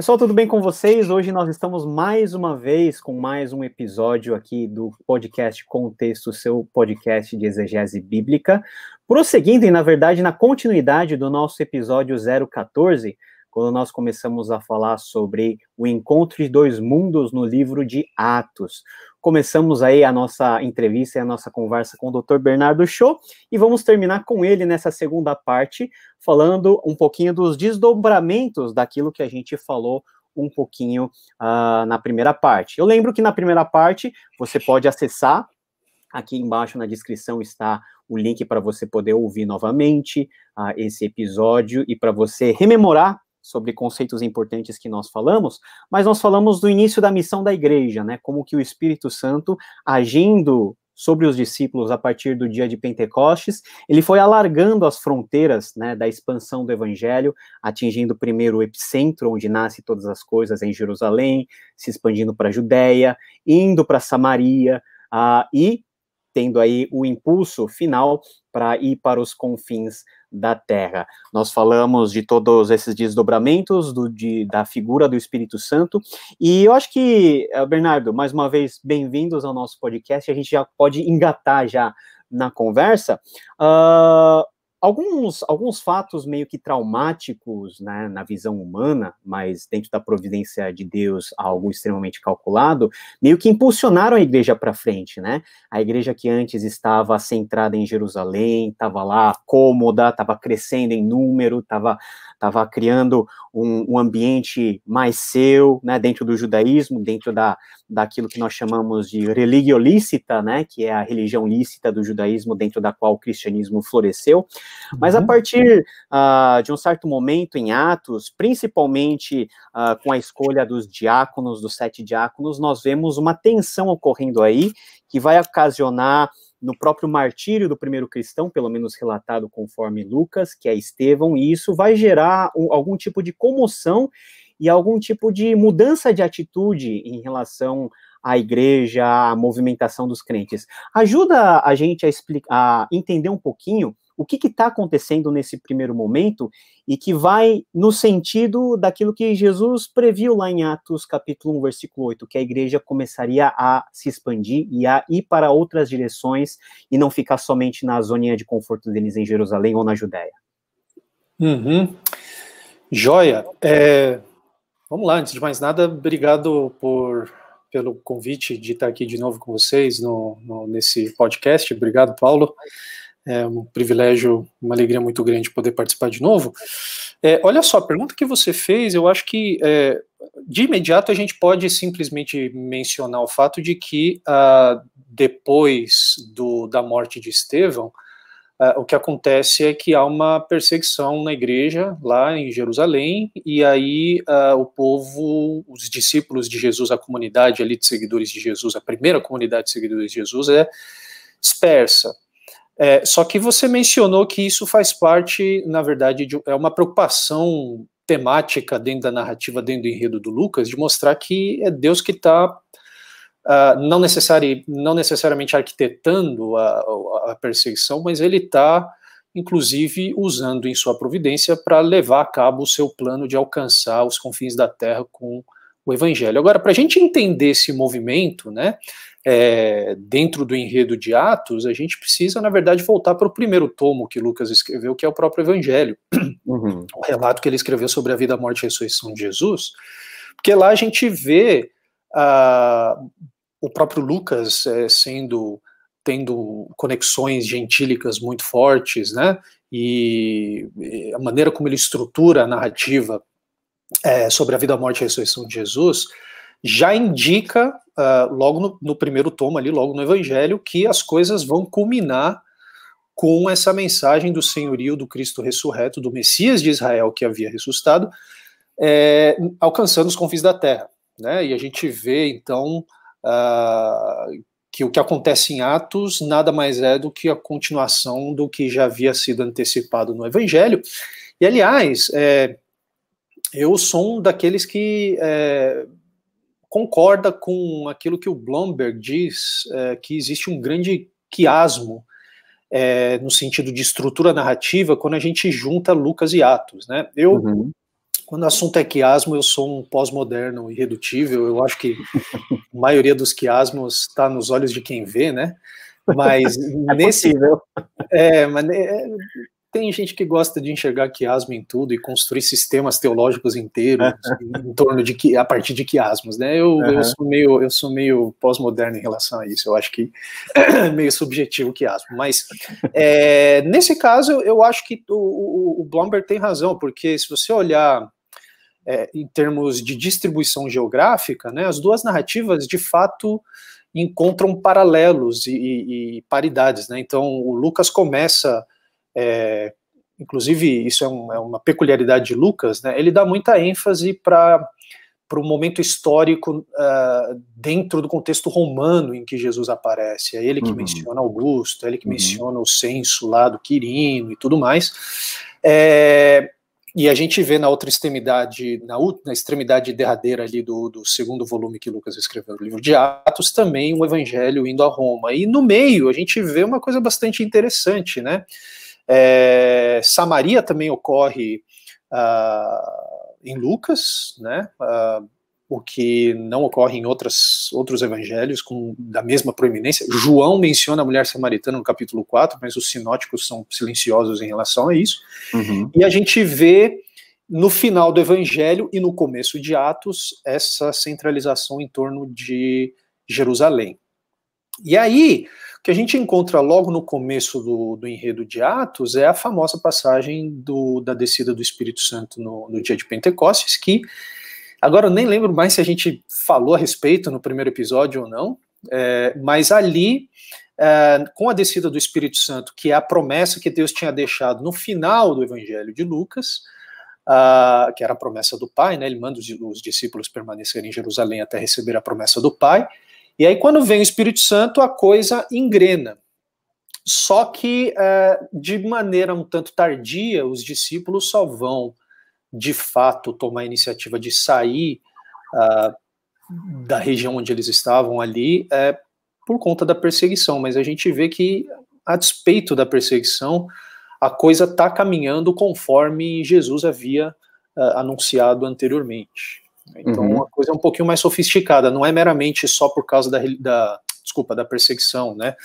Pessoal, tudo bem com vocês? Hoje nós estamos mais uma vez com mais um episódio aqui do podcast Contexto, seu podcast de exegese bíblica. Prosseguindo, e na verdade, na continuidade do nosso episódio 014, quando nós começamos a falar sobre o encontro de dois mundos no livro de Atos começamos aí a nossa entrevista e a nossa conversa com o Dr. Bernardo Show e vamos terminar com ele nessa segunda parte, falando um pouquinho dos desdobramentos daquilo que a gente falou um pouquinho uh, na primeira parte. Eu lembro que na primeira parte você pode acessar, aqui embaixo na descrição está o link para você poder ouvir novamente uh, esse episódio e para você rememorar sobre conceitos importantes que nós falamos, mas nós falamos do início da missão da igreja, né? Como que o Espírito Santo agindo sobre os discípulos a partir do dia de Pentecostes, ele foi alargando as fronteiras né, da expansão do evangelho, atingindo primeiro o epicentro, onde nasce todas as coisas, em Jerusalém, se expandindo para a Judéia, indo para Samaria, uh, e tendo aí o impulso final para ir para os confins da Terra. Nós falamos de todos esses desdobramentos do, de, da figura do Espírito Santo, e eu acho que, eh, Bernardo, mais uma vez, bem-vindos ao nosso podcast, a gente já pode engatar já na conversa. Uh, alguns, alguns fatos meio que traumáticos né, na visão humana, mas dentro da providência de Deus, algo extremamente calculado, meio que impulsionaram a igreja para frente, né? A igreja que antes estava centrada em Jerusalém, estava lá cômoda, estava crescendo em número, estava tava criando um, um ambiente mais seu, né, dentro do judaísmo, dentro da, daquilo que nós chamamos de religio lícita, né, que é a religião lícita do judaísmo dentro da qual o cristianismo floresceu, mas a uhum. partir uh, de um certo momento em Atos, principalmente uh, com a escolha dos diáconos, dos sete diáconos, nós vemos uma tensão ocorrendo aí que vai ocasionar no próprio martírio do primeiro cristão, pelo menos relatado conforme Lucas, que é Estevão, e isso vai gerar algum tipo de comoção e algum tipo de mudança de atitude em relação à igreja, à movimentação dos crentes. Ajuda a gente a, explicar, a entender um pouquinho o que está acontecendo nesse primeiro momento e que vai no sentido daquilo que Jesus previu lá em Atos capítulo 1, versículo 8, que a igreja começaria a se expandir e a ir para outras direções e não ficar somente na zoninha de conforto deles em Jerusalém ou na Judéia. Uhum. Joia, é, Vamos lá, antes de mais nada, obrigado por, pelo convite de estar aqui de novo com vocês no, no, nesse podcast. Obrigado, Paulo. É um privilégio, uma alegria muito grande poder participar de novo. É, olha só, a pergunta que você fez, eu acho que é, de imediato a gente pode simplesmente mencionar o fato de que ah, depois do, da morte de Estevão, é, o que acontece é que há uma perseguição na igreja lá em Jerusalém e aí uh, o povo, os discípulos de Jesus, a comunidade ali de seguidores de Jesus, a primeira comunidade de seguidores de Jesus é dispersa. É, só que você mencionou que isso faz parte, na verdade, de, é uma preocupação temática dentro da narrativa, dentro do enredo do Lucas, de mostrar que é Deus que está ah, não, necessari, não necessariamente arquitetando a, a perseguição, mas ele está, inclusive, usando em sua providência para levar a cabo o seu plano de alcançar os confins da terra com o evangelho. Agora, para a gente entender esse movimento, né, é, dentro do enredo de Atos, a gente precisa, na verdade, voltar para o primeiro tomo que Lucas escreveu, que é o próprio evangelho, uhum. o relato que ele escreveu sobre a vida, a morte e a ressurreição de Jesus, porque lá a gente vê Uh, o próprio Lucas é, sendo tendo conexões gentílicas muito fortes, né? E, a maneira como ele estrutura a narrativa é, sobre a vida, a morte e a ressurreição de Jesus já indica uh, logo no, no, primeiro tomo ali, logo no Evangelho, que as coisas vão culminar com essa mensagem do senhorio do Cristo ressurreto, do Messias de Israel que havia ressuscitado, é, alcançando os confins da terra né? E a gente vê então uh, que o que acontece em Atos nada mais é do que a continuação do que já havia sido antecipado no Evangelho. E aliás, é, eu sou um daqueles que é, concorda com aquilo que o Blomberg diz, é, que existe um grande quiasmo é, no sentido de estrutura narrativa quando a gente junta Lucas e Atos. Né? Eu uhum. Quando o assunto é quiasmo, eu sou um pós-moderno irredutível. Eu acho que a maioria dos quiasmos está nos olhos de quem vê, né? Mas é nesse. É, mas é, tem gente que gosta de enxergar quiasmo em tudo e construir sistemas teológicos inteiros em torno de que a partir de quiasmos, né? Eu, uhum. eu sou meio eu sou meio pós-moderno em relação a isso. Eu acho que é meio subjetivo o quiasmo, mas é, nesse caso eu acho que o, o, o Blomberg tem razão porque se você olhar é, em termos de distribuição geográfica, né, as duas narrativas de fato encontram paralelos e, e, e paridades. Né? Então, o Lucas começa, é, inclusive, isso é, um, é, uma peculiaridade de Lucas, né? ele dá muita ênfase para para o momento histórico uh, dentro do contexto romano em que Jesus aparece. É ele que uhum. menciona Augusto, é ele que uhum. menciona o censo lá do Quirino e tudo mais. É, e a gente vê na outra extremidade, na, na extremidade derradeira ali do, do, segundo volume que Lucas escreveu no livro de Atos, também um evangelho indo a Roma. E no meio a gente vê uma coisa bastante interessante, né? É, Samaria também ocorre uh, em Lucas, né? Uh, o que não ocorre em outras, outros evangelhos com da mesma proeminência. João menciona a mulher samaritana no capítulo 4, mas os sinóticos são silenciosos em relação a isso. Uhum. E a gente vê no final do evangelho e no começo de Atos essa centralização em torno de Jerusalém. E aí, o que a gente encontra logo no começo do, do enredo de Atos é a famosa passagem do, da descida do Espírito Santo no, no dia de Pentecostes, que Agora, eu nem lembro mais se a gente falou a respeito no primeiro episódio ou não, é, mas ali, é, com a descida do Espírito Santo, que é a promessa que Deus tinha deixado no final do Evangelho de Lucas, que era a promessa do Pai, né? Ele manda os, discípulos permanecerem em Jerusalém até receber a promessa do Pai. E aí, quando vem o Espírito Santo, a coisa engrena. Só que, é, de maneira um tanto tardia, os discípulos só vão de fato tomar a iniciativa de sair uh, da região onde eles estavam ali é por conta da perseguição, mas a gente vê que, a despeito da perseguição, a coisa está caminhando conforme Jesus havia uh, anunciado anteriormente. Então, uhum. a coisa é um pouquinho mais sofisticada, não é meramente só por causa da, da desculpa, da perseguição, né?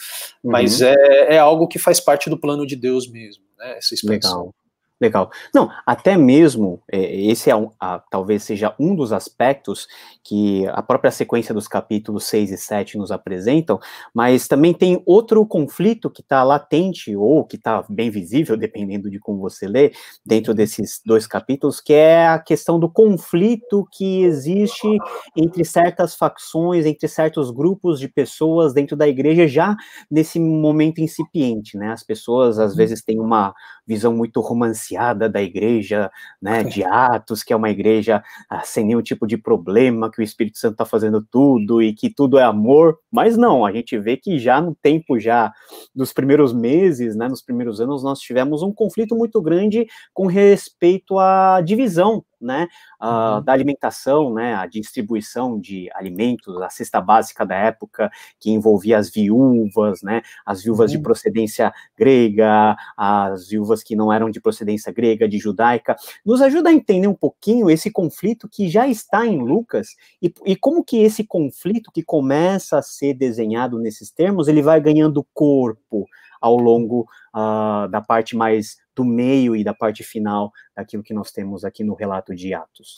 Mas uhum. é, é algo que faz parte do plano de Deus mesmo, né? Essa expansão. Legal. Legal. Não, até mesmo, é, esse é um, a, talvez seja um dos aspectos que a própria sequência dos capítulos 6 e 7 nos apresentam, mas também tem outro conflito que está latente ou que está bem visível, dependendo de como você lê, dentro desses dois capítulos, que é a questão do conflito que existe entre certas facções, entre certos grupos de pessoas dentro da igreja, já nesse momento incipiente, né? As pessoas às uhum. vezes têm uma, visão muito romanceada da igreja, né, de Atos, que é uma igreja ah, sem nenhum tipo de problema, que o Espírito Santo está fazendo tudo e que tudo é amor, mas não, a gente vê que já no tempo, já nos primeiros meses, né, nos primeiros anos, nós tivemos um conflito muito grande com respeito à divisão né, uh, da alimentação, né, a distribuição de alimentos, a cesta básica da época, que envolvia as viúvas, né, as viúvas de uhum. procedência grega, as viúvas que não eram de procedência grega, de judaica, nos ajuda a entender um pouquinho esse conflito que já está em Lucas e, e como que esse conflito que começa a ser desenhado nesses termos, ele vai ganhando corpo, ao longo uh, da parte mais do meio e da parte final daquilo que nós temos aqui no relato de Atos.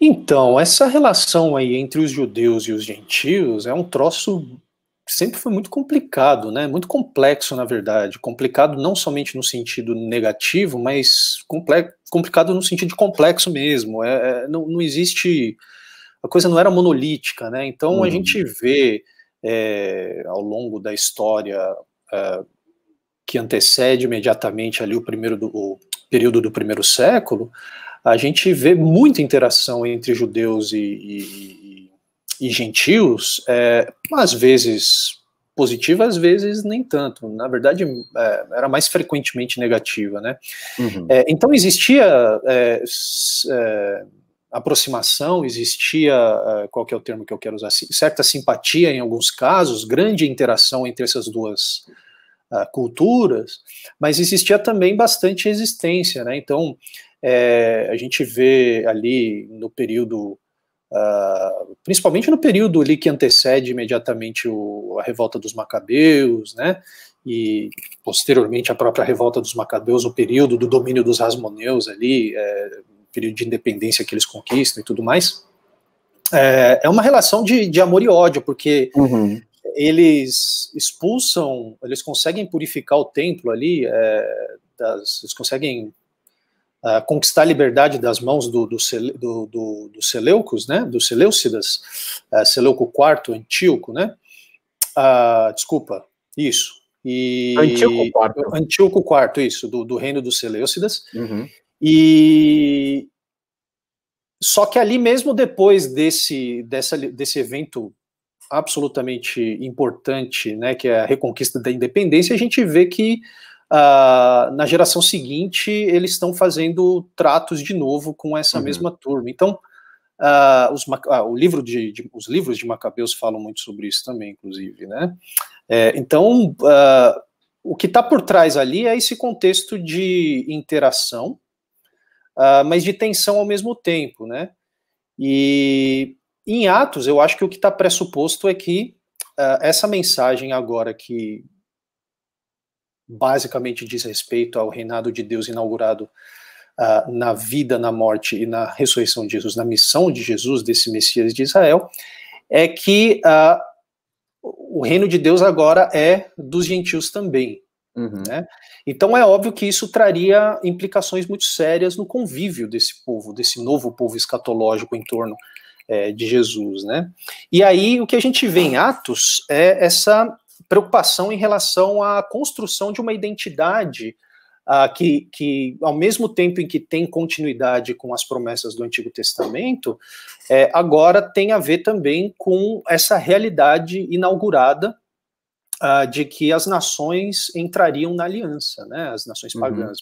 Então, essa relação aí entre os judeus e os gentios é um troço sempre foi muito complicado, né? Muito complexo, na verdade. Complicado não somente no sentido negativo, mas complicado no sentido complexo mesmo. É, é não, não, existe. A coisa não era monolítica, né? Então uhum. a gente vê é, ao longo da história ah, que antecede imediatamente ali o primeiro do, o período do primeiro século, a gente vê muita interação entre judeus e, e, e gentios, é, às vezes positiva, às vezes nem tanto. Na verdade, é, era mais frequentemente negativa, né? Uhum. É, então existia é, é, aproximação, existia, eh, qual que é o termo que eu quero usar, certa simpatia em alguns casos, grande interação entre essas duas uh, culturas, mas existia também bastante resistência, né? Então, é, a gente vê ali no período, uh, principalmente no período ali que antecede imediatamente o, a revolta dos macabeus, né? e posteriormente a própria revolta dos macabeus, o período do domínio dos rasmoneus ali, é, período de independência que eles conquistam e tudo mais, é, é uma relação de, de amor e ódio, porque uhum. eles expulsam, eles conseguem purificar o templo ali, é, das, eles conseguem Uh, conquistar a liberdade das mãos do, do, do, do, do Seleucos, né, dos Seleucidas, uh, Seleuco IV, Antíoco, né, uh, desculpa, isso, e... Antíoco IV. Antíoco IV, isso, do, do reino dos Seleucidas, uhum. E só que ali mesmo depois desse, dessa, desse evento absolutamente importante, né, que é a reconquista da independência, a gente vê que uh, na geração seguinte eles estão fazendo tratos de novo com essa uhum. mesma turma. Então, uh, os, ah, o livro de, de, os livros de Macabeus falam muito sobre isso também, inclusive, né? É, então, uh, o que está por trás ali é esse contexto de interação uh, mas de tensão ao mesmo tempo, né? E em Atos, eu acho que o que está pressuposto é que uh, essa mensagem agora que basicamente diz respeito ao reinado de Deus inaugurado uh, na vida, na morte e na ressurreição de Jesus, na missão de Jesus, desse Messias de Israel, é que uh, o reino de Deus agora é dos gentios também. Uhum. Né? Então é óbvio que isso traria implicações muito sérias no convívio desse povo, desse novo povo escatológico em torno é, de Jesus. Né? E aí o que a gente vê em Atos é essa preocupação em relação à construção de uma identidade ah, que, que, ao mesmo tempo em que tem continuidade com as promessas do Antigo Testamento, é, agora tem a ver também com essa realidade inaugurada uh, de que as nações entrariam na aliança, né? As nações uhum. pagãs,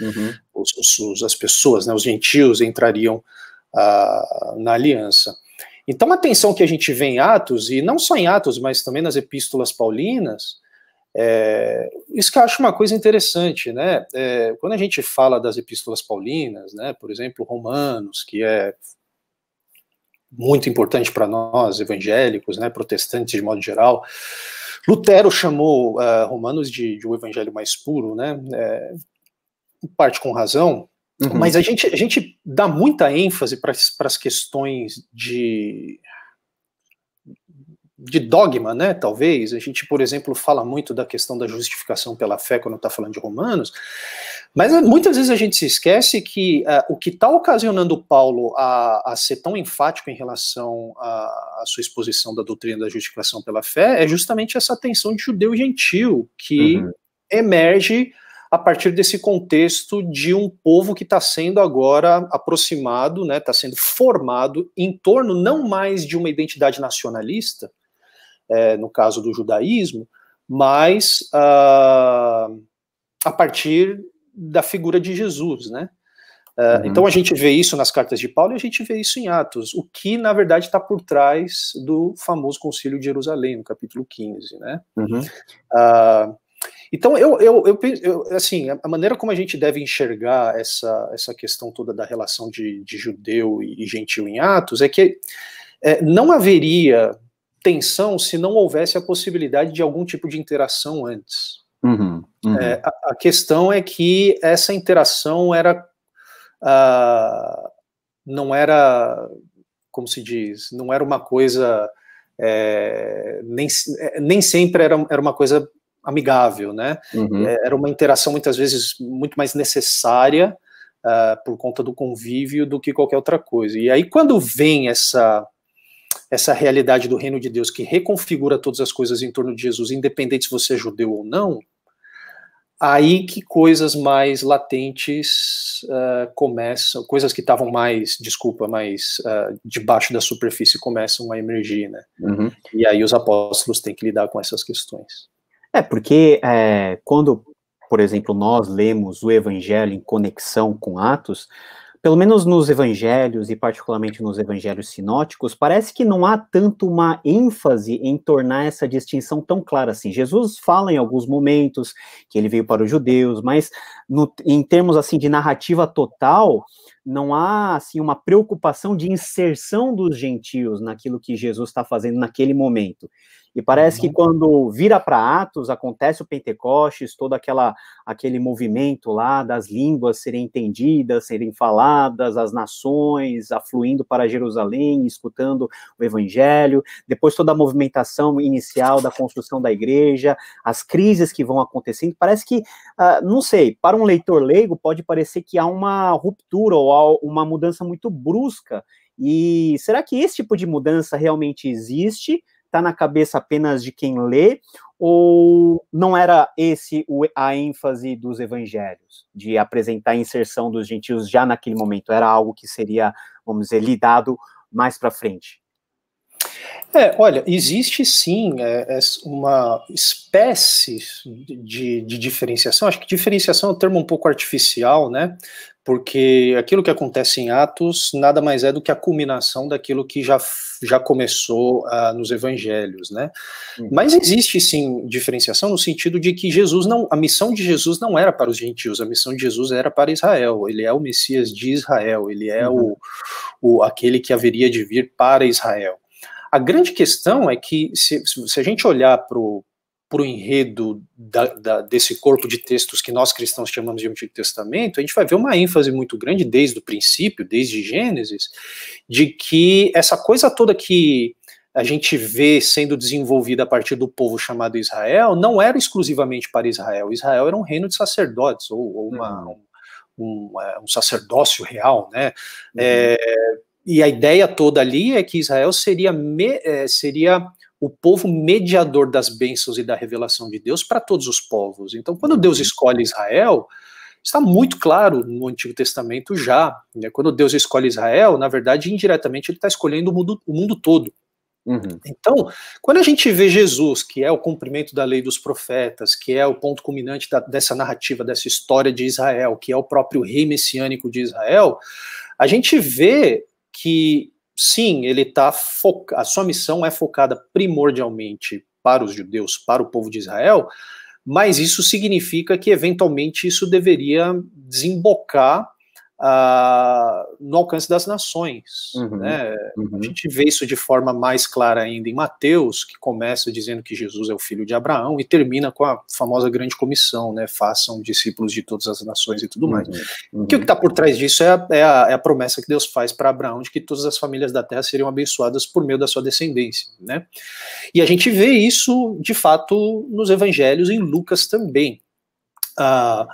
eh, uhum. os, os, as pessoas, né? Os gentios entrariam uh, na aliança. Então, a tensão que a gente vê em Atos, e não só em Atos, mas também nas epístolas paulinas, é, isso que eu acho uma coisa interessante, né? É, quando a gente fala das epístolas paulinas, né? Por exemplo, Romanos, que é muito importante para nós evangélicos, né? Protestantes de modo geral. Lutero chamou uh, Romanos de, de, o evangelho mais puro, né? É, em parte com razão, uhum. mas a gente, a gente dá muita ênfase para as questões de de dogma, né? Talvez a gente, por exemplo, fala muito da questão da justificação pela fé quando está falando de Romanos, mas eh, muitas vezes a gente se esquece que uh, o que está ocasionando Paulo a, a, ser tão enfático em relação à sua exposição da doutrina da justificação pela fé é justamente essa tensão de judeu e gentil que uhum. emerge a partir desse contexto de um povo que está sendo agora aproximado, está né, tá sendo formado em torno não mais de uma identidade nacionalista, é, no caso do judaísmo, mas uh, a partir da figura de Jesus, né? Ah, uhum. Então a gente vê isso nas cartas de Paulo e a gente vê isso em Atos, o que na verdade está por trás do famoso Concílio de Jerusalém, no capítulo 15, né? Uhum. Uh, então eu, eu, eu, eu, assim a maneira como a gente deve enxergar essa, essa questão toda da relação de, de judeu e, gentil em Atos é que é, não haveria tensão se não houvesse a possibilidade de algum tipo de interação antes. Uhum, uhum. É, a, a, questão é que essa interação era uh, não era como se diz, não era uma coisa é, nem, é, nem sempre era, era uma coisa amigável, né? Uhum. É, era uma interação muitas vezes muito mais necessária uh, por conta do convívio do que qualquer outra coisa. E aí quando vem essa essa realidade do reino de Deus que reconfigura todas as coisas em torno de Jesus, independente se você é judeu ou não, aí que coisas mais latentes uh, começam, coisas que estavam mais, desculpa, mais uh, debaixo da superfície começam a emergir, né? Uhum. E aí os apóstolos têm que lidar com essas questões. É, porque é, quando, por exemplo, nós lemos o Evangelho em conexão com Atos, pelo menos nos evangelhos, e particularmente nos evangelhos sinóticos, parece que não há tanto uma ênfase em tornar essa distinção tão clara assim. Jesus fala em alguns momentos que ele veio para os judeus, mas no, em termos assim de narrativa total, não há assim uma preocupação de inserção dos gentios naquilo que Jesus está fazendo naquele momento. E parece que uhum. quando vira para Atos acontece o Pentecostes, todo aquela aquele movimento lá das línguas serem entendidas, serem faladas, as nações afluindo para Jerusalém, escutando o evangelho, depois toda a movimentação inicial da construção da igreja, as crises que vão acontecendo, parece que, uh, não sei, para um leitor leigo pode parecer que há uma ruptura ou uma mudança muito brusca. E será que esse tipo de mudança realmente existe? Está na cabeça apenas de quem lê? Ou não era esse a ênfase dos evangelhos, de apresentar a inserção dos gentios já naquele momento? Era algo que seria, vamos dizer, lidado mais para frente? É, olha, existe sim é, é uma espécie de, de, diferenciação. Acho que diferenciação é um termo um pouco artificial, né? Porque aquilo que acontece em Atos nada mais é do que a culminação daquilo que já, já começou ah, nos evangelhos, né? Uhum. Mas existe sim diferenciação no sentido de que Jesus não, a missão de Jesus não era para os gentios, a missão de Jesus era para Israel. Ele é o Messias de Israel, ele é uhum. o, o aquele que haveria de vir para Israel. A grande questão é que, se, se a gente olhar para o enredo da, da, desse corpo de textos que nós cristãos chamamos de Antigo Testamento, a gente vai ver uma ênfase muito grande desde o princípio, desde Gênesis, de que essa coisa toda que a gente vê sendo desenvolvida a partir do povo chamado Israel não era exclusivamente para Israel. Israel era um reino de sacerdotes, ou, ou uma, uhum. um, um, um, sacerdócio real, né? Uhum. É, e a ideia toda ali é que Israel seria, me, eh, seria o povo mediador das bênçãos e da revelação de Deus para todos os povos. Então, quando Deus uhum. escolhe Israel, está muito claro no Antigo Testamento já. Né? Quando Deus escolhe Israel, na verdade, indiretamente, ele está escolhendo o mundo, o mundo todo. Uhum. Então, quando a gente vê Jesus, que é o cumprimento da lei dos profetas, que é o ponto culminante da, dessa narrativa, dessa história de Israel, que é o próprio rei messiânico de Israel, a gente vê que sim, ele tá foca... a sua missão é focada primordialmente para os judeus, para o povo de Israel, mas isso significa que eventualmente isso deveria desembocar uh, no alcance das nações. Uhum, né? uhum. A gente vê isso de forma mais clara ainda em Mateus, que começa dizendo que Jesus é o filho de Abraão e termina com a famosa grande comissão, né? façam discípulos de todas as nações e tudo mais. Uhum, que o que está uhum. por trás disso é a, é, a, é a, promessa que Deus faz para Abraão de que todas as famílias da terra seriam abençoadas por meio da sua descendência. Né? E a gente vê isso, de fato, nos evangelhos, em Lucas também. Uh,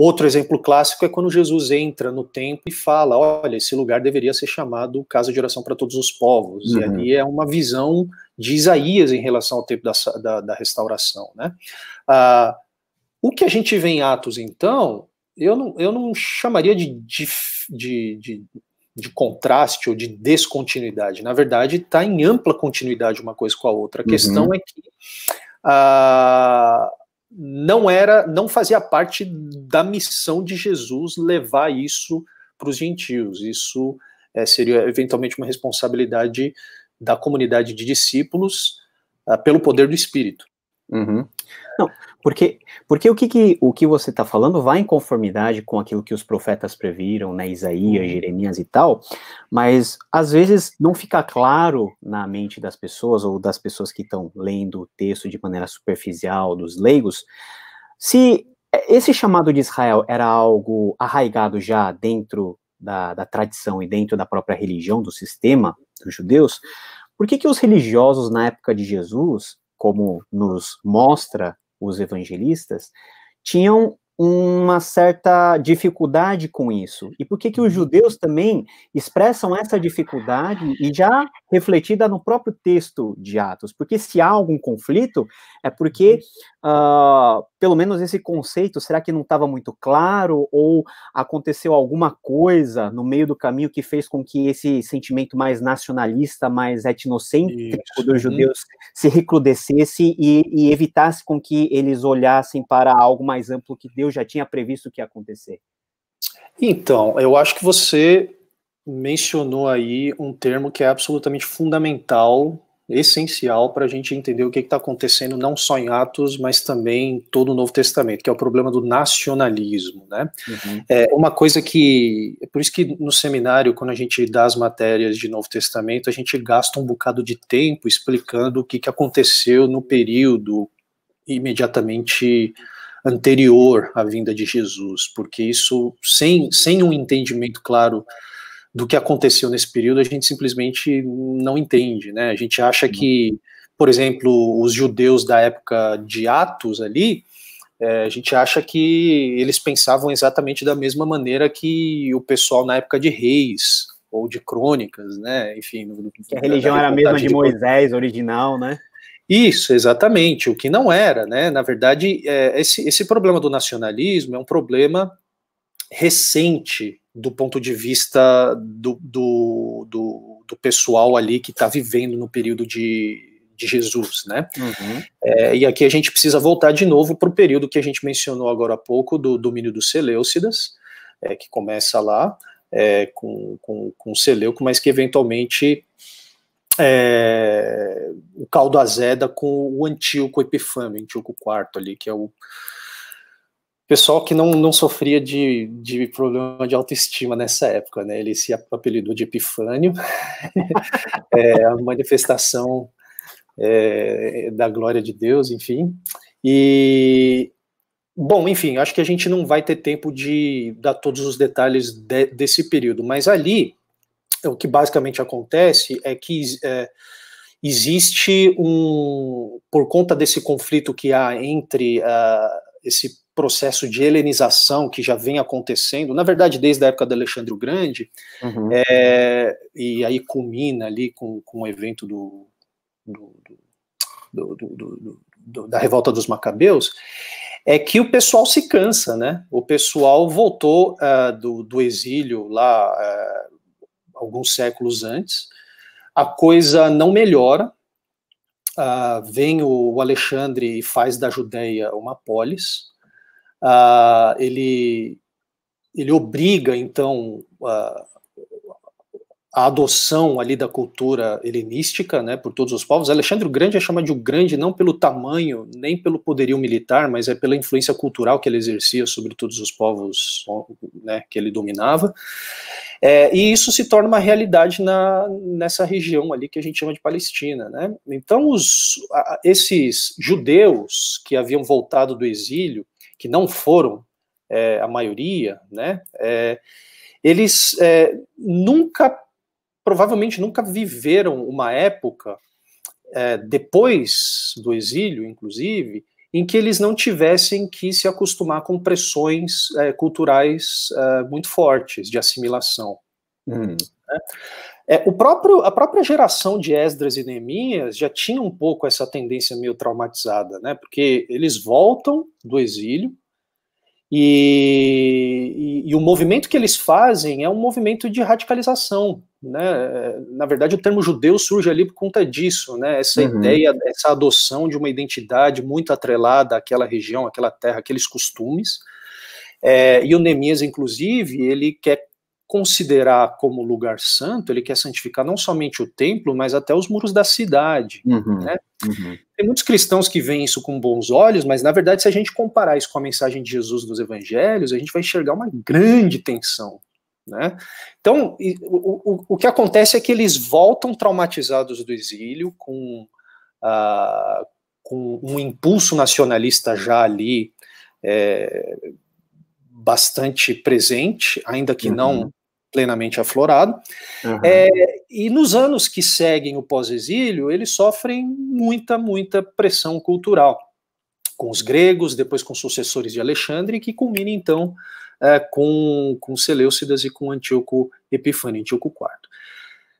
Outro exemplo clássico é quando Jesus entra no templo e fala: olha, esse lugar deveria ser chamado casa de oração para todos os povos. Uhum. E ali é uma visão de Isaías em relação ao tempo da, da, da restauração. Né? Ah, o que a gente vê em Atos, então, eu não, eu não chamaria de, de, de, de de contraste ou de descontinuidade. Na verdade, está em ampla continuidade uma coisa com a outra. A uhum. questão é que ah, não era, não fazia parte da missão de Jesus levar isso para os gentios. Isso é, seria eventualmente uma responsabilidade da comunidade de discípulos uh, pelo poder do Espírito. Uhum. Não, porque, porque o, que, que o que você está falando vai em conformidade com aquilo que os profetas previram, né? Isaías, uhum. Jeremias e tal, mas às vezes não fica claro na mente das pessoas ou das pessoas que estão lendo o texto de maneira superficial, dos leigos, se esse chamado de Israel era algo arraigado já dentro da, da tradição e dentro da própria religião, do sistema dos judeus, por que, que os religiosos na época de Jesus, como nos mostra os evangelistas, tinham uma certa dificuldade com isso. E por que, que os uhum. judeus também expressam essa dificuldade e já refletida no próprio texto de Atos? Porque se há algum conflito, é porque uh, pelo menos esse conceito, será que não estava muito claro ou aconteceu alguma coisa no meio do caminho que fez com que esse sentimento mais nacionalista, mais etnocêntrico Isso. dos judeus se recrudescesse e, e, evitasse com que eles olhassem para algo mais amplo que Deus já tinha previsto que ia acontecer? Então, eu acho que você mencionou aí um termo que é absolutamente fundamental essencial para a gente entender o que está acontecendo não só em Atos, mas também em todo o Novo Testamento, que é o problema do nacionalismo, né? Uhum. É uma coisa que, é por isso que no seminário, quando a gente dá as matérias de Novo Testamento, a gente gasta um bocado de tempo explicando o que, que aconteceu no período imediatamente anterior à vinda de Jesus, porque isso, sem, sem um entendimento claro do que aconteceu nesse período a gente simplesmente não entende, né? A gente acha que, por exemplo, os judeus da época de Atos ali, é, a gente acha que eles pensavam exatamente da mesma maneira que o pessoal na época de Reis ou de Crônicas, né? Enfim, no, que a religião era a mesma de Moisés original, né? Isso, exatamente, o que não era, né? Na verdade, é, esse, esse problema do nacionalismo é um problema recente do ponto de vista do, do, do, do pessoal ali que está vivendo no período de, de Jesus, né? Uhum. É, e aqui a gente precisa voltar de novo para o período que a gente mencionou agora há pouco, do domínio dos Seleucidas, é, que começa lá é, com, com, com Seleuco, mas que eventualmente é, o caldo azeda com o Antíoco Epifânio, Antíoco IV ali, que é o pessoal que não, não sofria de, de problema de autoestima nessa época, né? Ele se apelidou de Epifânio, é, a manifestação é, da glória de Deus, enfim. E bom, enfim, acho que a gente não vai ter tempo de dar todos os detalhes de, desse período, mas ali o que basicamente acontece é que é, existe um por conta desse conflito que há entre uh, esse processo de helenização que já vem acontecendo, na verdade, desde a época de Alexandre o Grande, uhum. é, e aí culmina ali com, com o evento do, do, do, do, da revolta dos Macabeus, é que o pessoal se cansa, né? O pessoal voltou uh, do, exílio lá uh, alguns séculos antes, a coisa não melhora. Uh, vem o Alexandre e faz da Judéia uma polis, ah, ele, ele obriga, então, a, a adoção ali da cultura helenística, né, por todos os povos. Alexandre o Grande é chamado de o Grande não pelo tamanho, nem pelo poderio militar, mas é pela influência cultural que ele exercia sobre todos os povos né, que ele dominava. É, e isso se torna uma realidade na, nessa região ali que a gente chama de Palestina. Né? Então, os, esses judeus que haviam voltado do exílio, que não foram é, a maioria, né, é, eles é, nunca, provavelmente nunca viveram uma época, é, depois do exílio, inclusive, em que eles não tivessem que se acostumar com pressões é, culturais muito fortes de assimilação. Hum. Né? É, o próprio, a própria geração de Esdras e Neemias já tinha um pouco essa tendência meio traumatizada, né? Porque eles voltam do exílio e, e, e o movimento que eles fazem é um movimento de radicalização, né? É, na verdade, o termo judeu surge ali por conta disso, né? Essa uhum. ideia, essa adoção de uma identidade muito atrelada àquela região, àquela terra, àqueles costumes. É, e o Neemias, inclusive, ele quer considerar como lugar santo, ele quer santificar não somente o templo, mas até os muros da cidade. Uhum, né? uhum. Tem muitos cristãos que veem isso com bons olhos, mas na verdade, se a gente comparar isso com a mensagem de Jesus nos evangelhos, a gente vai enxergar uma grande tensão. Né? Então, o, o, o que acontece é que eles voltam traumatizados do exílio, com, uh, com um impulso nacionalista já ali. É, bastante presente, ainda que uhum. não plenamente aflorado. Uhum. É, e nos anos que seguem o pós-exílio, eles sofrem muita, muita pressão cultural, com os gregos, depois com os sucessores de Alexandre, que culmina então é, com, com Seleucidas e com Antíoco Epifânio, Antíoco IV.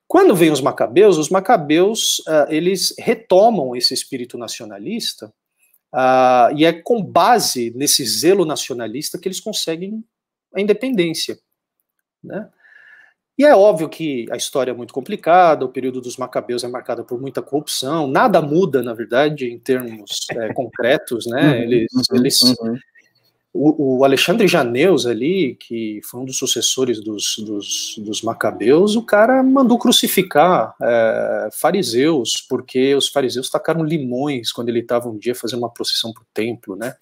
Quando vem os macabeus, os macabeus uh, eles retomam esse espírito nacionalista uh, e é com base nesse zelo nacionalista que eles conseguem a independência. Né? E é óbvio que a história é muito complicada, o período dos Macabeus é marcado por muita corrupção, nada muda, na verdade, em termos é, concretos, né? Uhum, eles. Uhum, eles uhum. o, o, Alexandre Janeus ali, que foi um dos sucessores dos, dos, dos Macabeus, o cara mandou crucificar é, fariseus, porque os fariseus tacaram limões quando ele estava um dia fazendo uma procissão para o templo, né?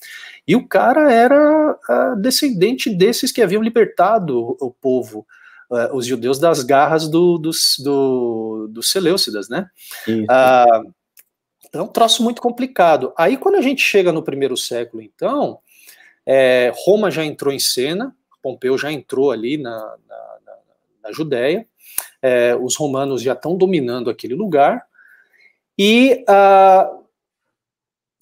E o cara era é, descendente desses que haviam libertado o povo uh, os judeus das garras do, dos do, Seleucidas, né? Uh, é um troço muito complicado. Aí, quando a gente chega no primeiro século, então, é, Roma já entrou em cena, Pompeu já entrou ali na, na, na, na Judéia, é, os romanos já estão dominando aquele lugar, e uh,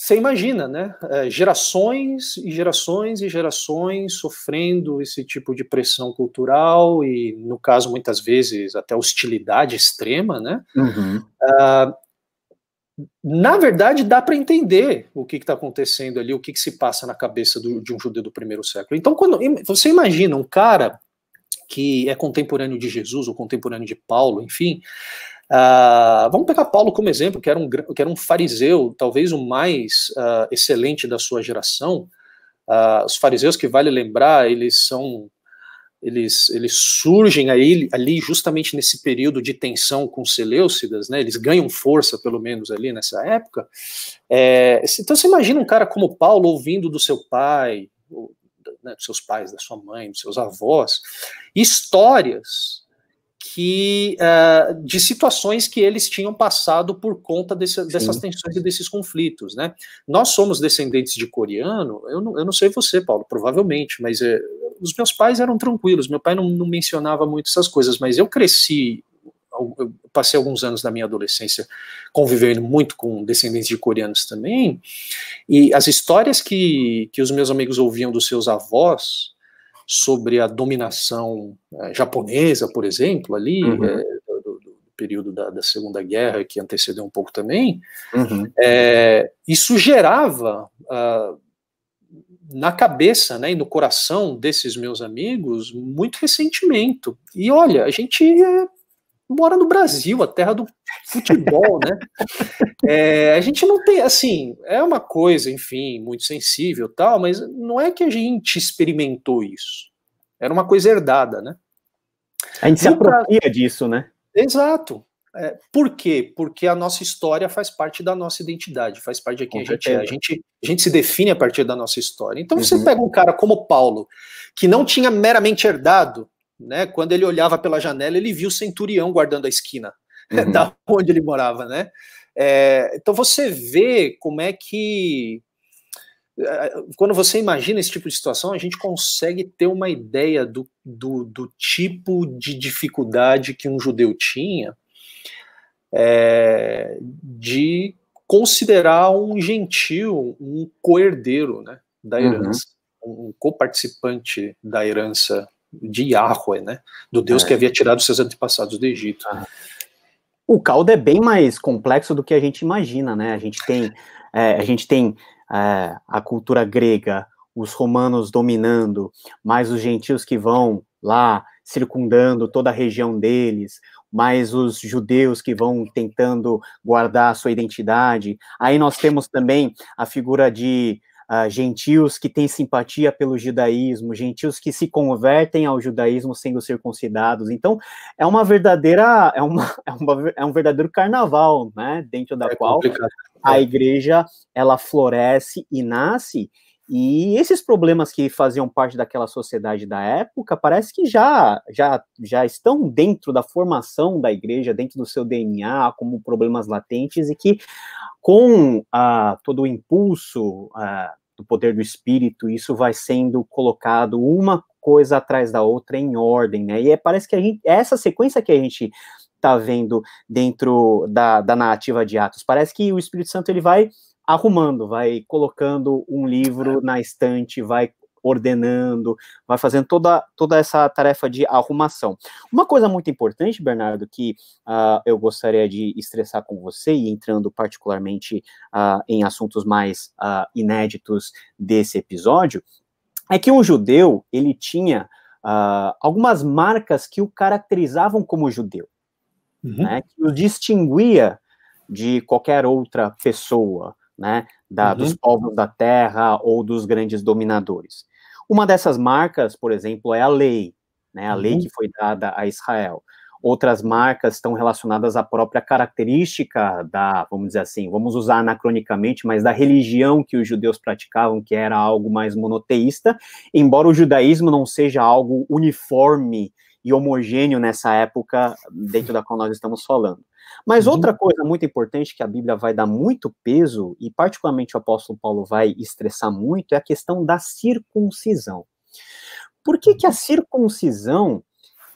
você imagina, né? É, gerações e gerações e gerações sofrendo esse tipo de pressão cultural e, no caso, muitas vezes até hostilidade extrema, né? Uhum. Uh, na verdade, dá para entender o que está acontecendo ali, o que, que, se passa na cabeça do, de um judeu do primeiro século. Então, quando você imagina um cara que é contemporâneo de Jesus ou contemporâneo de Paulo, enfim, ah, vamos pegar Paulo como exemplo, que era um, que era um fariseu, talvez o mais uh, excelente da sua geração. Uh, os fariseus, que vale lembrar, eles são. Eles, eles surgem aí, ali justamente nesse período de tensão com os Seleucidas, né? eles ganham força, pelo menos, ali nessa época. É, então, você imagina um cara como Paulo ouvindo do seu pai, ou, né, dos seus pais, da sua mãe, dos seus avós, histórias que uh, de situações que eles tinham passado por conta desse, dessas tensões e desses conflitos, né? Nós somos descendentes de coreano, eu não, eu não sei você, Paulo, provavelmente, mas é, os meus pais eram tranquilos, meu pai não, não mencionava muito essas coisas, mas eu cresci eu passei alguns anos da minha adolescência convivendo muito com descendentes de coreanos também, e as histórias que, que os meus amigos ouviam dos seus avós, sobre a dominação eh, japonesa, por exemplo, ali, uhum. é, do, do, período da, da, Segunda Guerra, que antecedeu um pouco também, uhum. é, isso gerava uh, na cabeça né, e no coração desses meus amigos muito ressentimento. E olha, a gente é mora no Brasil, a terra do futebol, né? É, a gente não tem, assim, é uma coisa, enfim, muito sensível tal, mas não é que a gente experimentou isso. Era uma coisa herdada, né? A gente e se apropria pra... disso, né? Exato. É, por quê? Porque a nossa história faz parte da nossa identidade, faz parte de quem a gente é. A gente, a gente se define a partir da nossa história. Então uhum. você pega um cara como Paulo, que não tinha meramente herdado né? Quando ele olhava pela janela, ele viu o centurião guardando a esquina uhum. da onde ele morava, né? É, então você vê como é que eh, quando você imagina esse tipo de situação, a gente consegue ter uma ideia do, do, do tipo de dificuldade que um judeu tinha é, de considerar um gentil, um coerdeiro né, da uhum. herança, uhum. um coparticipante da herança de Yahweh, né? Do Deus é. que havia tirado seus antepassados do Egito. Ah. O caldo é bem mais complexo do que a gente imagina, né? A gente tem, é, a, gente tem é, a cultura grega, os romanos dominando, mais os gentios que vão lá circundando toda a região deles, mais os judeus que vão tentando guardar a sua identidade. Aí nós temos também a figura de uh, gentios que têm simpatia pelo judaísmo, gentios que se convertem ao judaísmo sendo circuncidados. Então, é uma verdadeira, é, uma, é, uma, é um verdadeiro carnaval, né? Dentro da é qual complicado. a igreja ela floresce e nasce e esses problemas que faziam parte daquela sociedade da época parece que já, já, já estão dentro da formação da igreja, dentro do seu DNA, como problemas latentes, e que com ah, todo o impulso ah, do poder do espírito, isso vai sendo colocado uma coisa atrás da outra em ordem, né? E é, parece que a gente, é essa sequência que a gente está vendo dentro da, da narrativa de Atos. Parece que o Espírito Santo ele vai arrumando, vai colocando um livro é. na estante, vai ordenando, vai fazendo toda, toda essa tarefa de arrumação. Uma coisa muito importante, Bernardo, que uh, eu gostaria de estressar com você, e entrando particularmente uh, em assuntos mais uh, inéditos desse episódio, é que um judeu, ele tinha algumas marcas que o caracterizavam como judeu uhum. né, que o distinguia de qualquer outra pessoa, né, da, uhum. dos povos da terra ou dos grandes dominadores. Uma dessas marcas, por exemplo, é a lei, né, a uhum. lei que foi dada a Israel. Outras marcas estão relacionadas à própria característica da, vamos dizer assim, vamos usar anacronicamente, mas da religião que os judeus praticavam, que era algo mais monoteísta, embora o judaísmo não seja algo uniforme e homogêneo nessa época dentro da qual nós estamos falando. Mas uhum. outra coisa muito importante que a Bíblia vai dar muito peso, e particularmente o apóstolo Paulo vai estressar muito, é a questão da circuncisão. Por que, que a circuncisão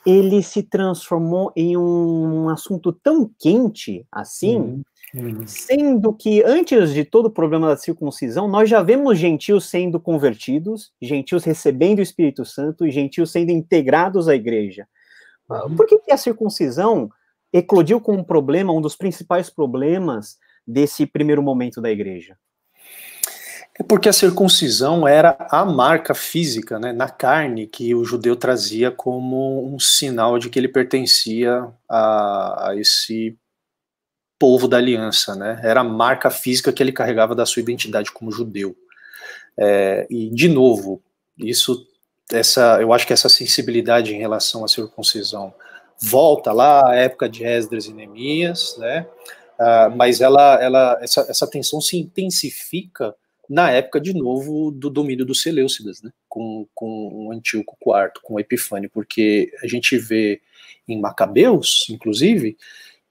ele se transformou em um assunto tão quente assim, uhum. Sendo que antes de todo o problema da circuncisão, nós já vemos gentios sendo convertidos, gentios recebendo o Espírito Santo e gentios sendo integrados à igreja. Ah, uhum. Por que, que a circuncisão eclodiu com um problema, um dos principais problemas desse primeiro momento da igreja? É porque a circuncisão era a marca física, né, na carne, que o judeu trazia como um sinal de que ele pertencia a, a esse povo da aliança, né? Era a marca física que ele carregava da sua identidade como judeu. É, e de novo, isso, essa, eu acho que essa sensibilidade em relação à circuncisão volta lá à época de Esdras e Neemias, né? Ah, mas ela, ela, essa, essa tensão se intensifica na época, de novo, do domínio dos Seleucidas, né? com, com o Antíoco IV, com o Epifânio, porque a gente vê em Macabeus, inclusive,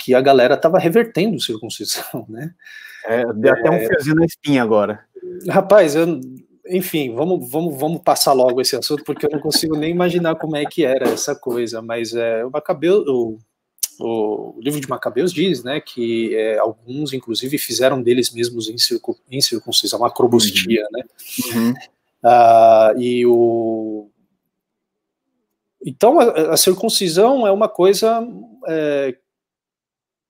que a galera estava revertendo circuncisão, né? É, deu até um é. friozinho na espinha agora. Rapaz, eu, enfim, vamos, vamos, vamos passar logo esse assunto, porque eu não consigo nem imaginar como é que era essa coisa, mas é, o Macabeu, o, o livro de Macabeus diz, né, que é, alguns, inclusive, fizeram deles mesmos incircu, circuncisão, acrobustia, uhum. né, uhum. Ah, e o... Então, a, a, circuncisão é uma coisa é,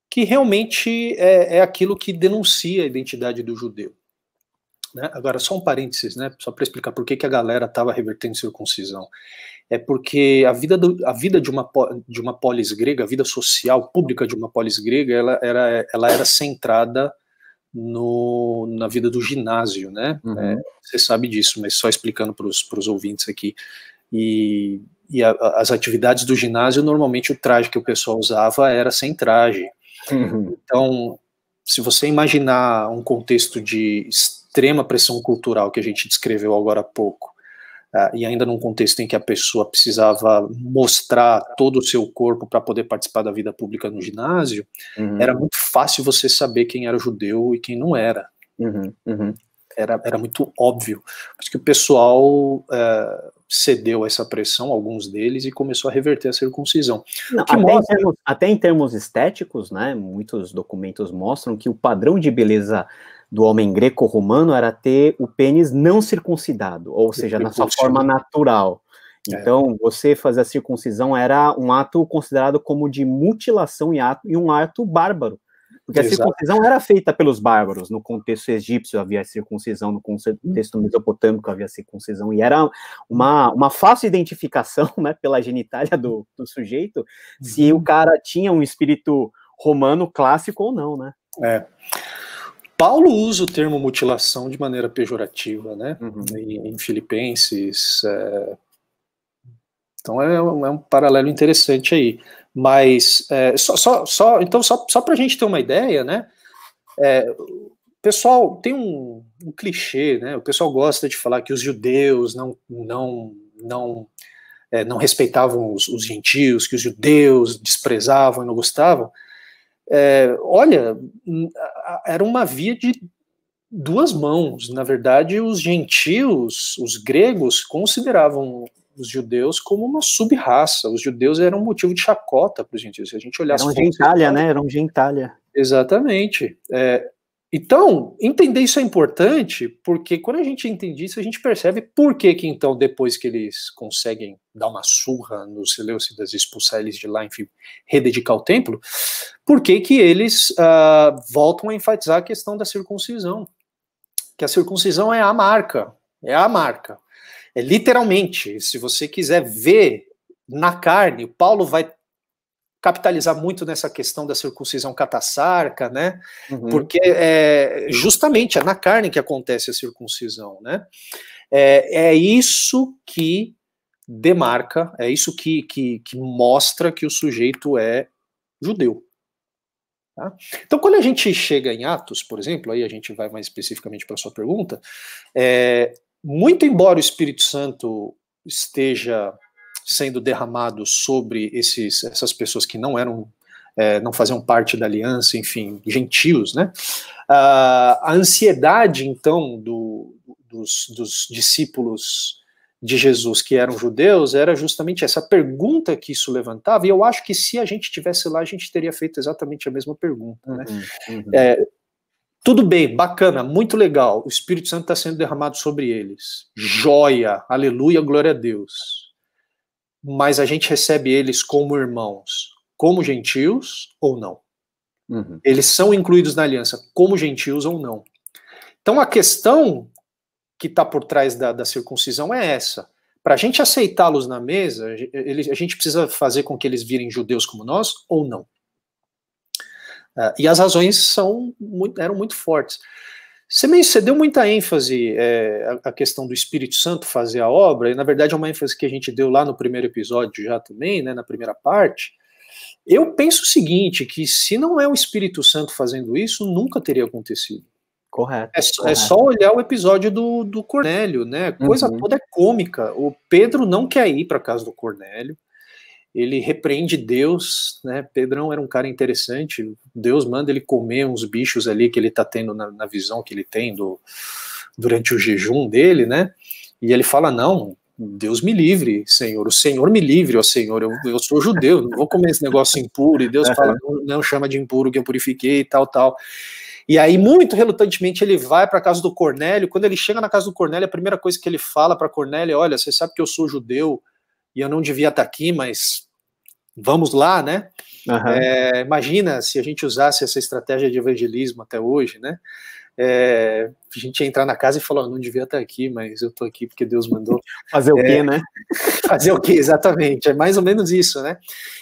que realmente é, é aquilo que denuncia a identidade do judeu. Né? Agora, só um parênteses, né? só para explicar por que, que a galera estava revertendo circuncisão. É porque a vida, do, a vida de, uma, de uma polis grega, a vida social pública de uma polis grega, ela era, ela era centrada no, na vida do ginásio. Né? Uhum. É, você sabe disso, mas só explicando para os ouvintes aqui. E, e a, as atividades do ginásio, normalmente o traje que o pessoal usava era sem traje. Uhum. Então, se você imaginar um contexto de extrema pressão cultural que a gente descreveu agora há pouco, uh, e ainda num contexto em que a pessoa precisava mostrar todo o seu corpo para poder participar da vida pública no ginásio, uhum. era muito fácil você saber quem era judeu e quem não era. Uhum, uhum era, era muito óbvio. Acho que o pessoal é, cedeu a essa pressão, alguns deles, e começou a reverter a circuncisão. Não, até, mostra... em termos, até em termos estéticos, né, muitos documentos mostram que o padrão de beleza do homem greco-romano era ter o pênis não circuncidado, ou seja, na sua forma natural. É. Então, é. você fazer a circuncisão era um ato considerado como de mutilação e, ato, e um ato bárbaro. Porque a circuncisão era feita pelos bárbaros, no contexto egípcio havia circuncisão, no contexto uhum. mesopotâmico havia circuncisão, e era uma, uma fácil identificação né, pela genitália do, do sujeito se uhum. o cara tinha um espírito romano clássico ou não, né? É. Paulo usa o termo mutilação de maneira pejorativa, né? Uhum. Em, em, Filipenses. É... Então é, é um paralelo interessante aí. Mas é, só, só, só, então só, só para a gente ter uma ideia, né? É, pessoal tem um, um, clichê, né? O pessoal gosta de falar que os judeus não não não é, não respeitavam os, os, gentios, que os judeus desprezavam e não gostavam. É, olha, era uma via de duas mãos. Na verdade, os gentios, os gregos, consideravam os judeus como uma sub-raça. Os judeus eram motivo de chacota para os gentios. Se a gente olhasse. Eram gentalha, né? Eram gentalha. Exatamente. É, então, entender isso é importante, porque quando a gente entende isso, a gente percebe por que, que então, depois que eles conseguem dar uma surra nos Seleucidas, expulsar eles de lá, enfim, rededicar o templo, por que, que eles uh, voltam a enfatizar a questão da circuncisão. Que a circuncisão é a marca, é a marca. É, literalmente, se você quiser ver na carne, o Paulo vai capitalizar muito nessa questão da circuncisão catassarca, né? Uhum. Porque é, justamente é na carne que acontece a circuncisão, né? É, é isso que demarca, é isso que, que, que mostra que o sujeito é judeu. Tá? Então, quando a gente chega em Atos, por exemplo, aí a gente vai mais especificamente para a sua pergunta, é, muito embora o Espírito Santo esteja sendo derramado sobre esses, essas pessoas que não eram é, não faziam parte da aliança, enfim, gentios, né? Ah, a ansiedade então do, dos, dos, discípulos de Jesus que eram judeus era justamente essa pergunta que isso levantava. E eu acho que se a gente tivesse lá, a gente teria feito exatamente a mesma pergunta, né? Uhum, uhum. É, tudo bem, bacana, muito legal. O Espírito Santo está sendo derramado sobre eles. Joia, aleluia, glória a Deus. Mas a gente recebe eles como irmãos, como gentios ou não. Uhum. Eles são incluídos na aliança como gentios ou não. Então a questão que está por trás da, da, circuncisão é essa. Para a gente aceitá-los na mesa, a gente precisa fazer com que eles virem judeus como nós ou não. Uh, e as razões são muito, eram muito fortes. Você, me, você deu muita ênfase é, à questão do Espírito Santo fazer a obra, e na verdade é uma ênfase que a gente deu lá no primeiro episódio já também, né, na primeira parte. Eu penso o seguinte, que se não é o Espírito Santo fazendo isso, nunca teria acontecido. Correto. É, é correto. é só olhar o episódio do, do Cornélio, né? Coisa uhum. toda é cômica. O Pedro não quer ir para casa do Cornélio ele repreende Deus, né? Pedrão era um cara interessante. Deus manda ele comer uns bichos ali que ele tá tendo na, na visão que ele tem do, durante o jejum dele, né? E ele fala: Não, Deus me livre, Senhor. O Senhor me livre, ó Senhor. Eu, eu sou judeu, não vou comer esse negócio impuro. E Deus fala: não, não chama de impuro que eu purifiquei e tal, tal. E aí, muito relutantemente, ele vai para a casa do Cornélio. Quando ele chega na casa do Cornélio, a primeira coisa que ele fala para Cornélio é: Olha, você sabe que eu sou judeu e eu não devia estar aqui, mas vamos lá, né? Uhum. É, imagina se a gente usasse essa estratégia de evangelismo até hoje, né? É, a gente ia entrar na casa e falar, oh, não devia estar aqui, mas eu estou aqui porque Deus mandou. Fazer o é, quê, é, né? Fazer o quê, exatamente. É mais ou menos isso, né?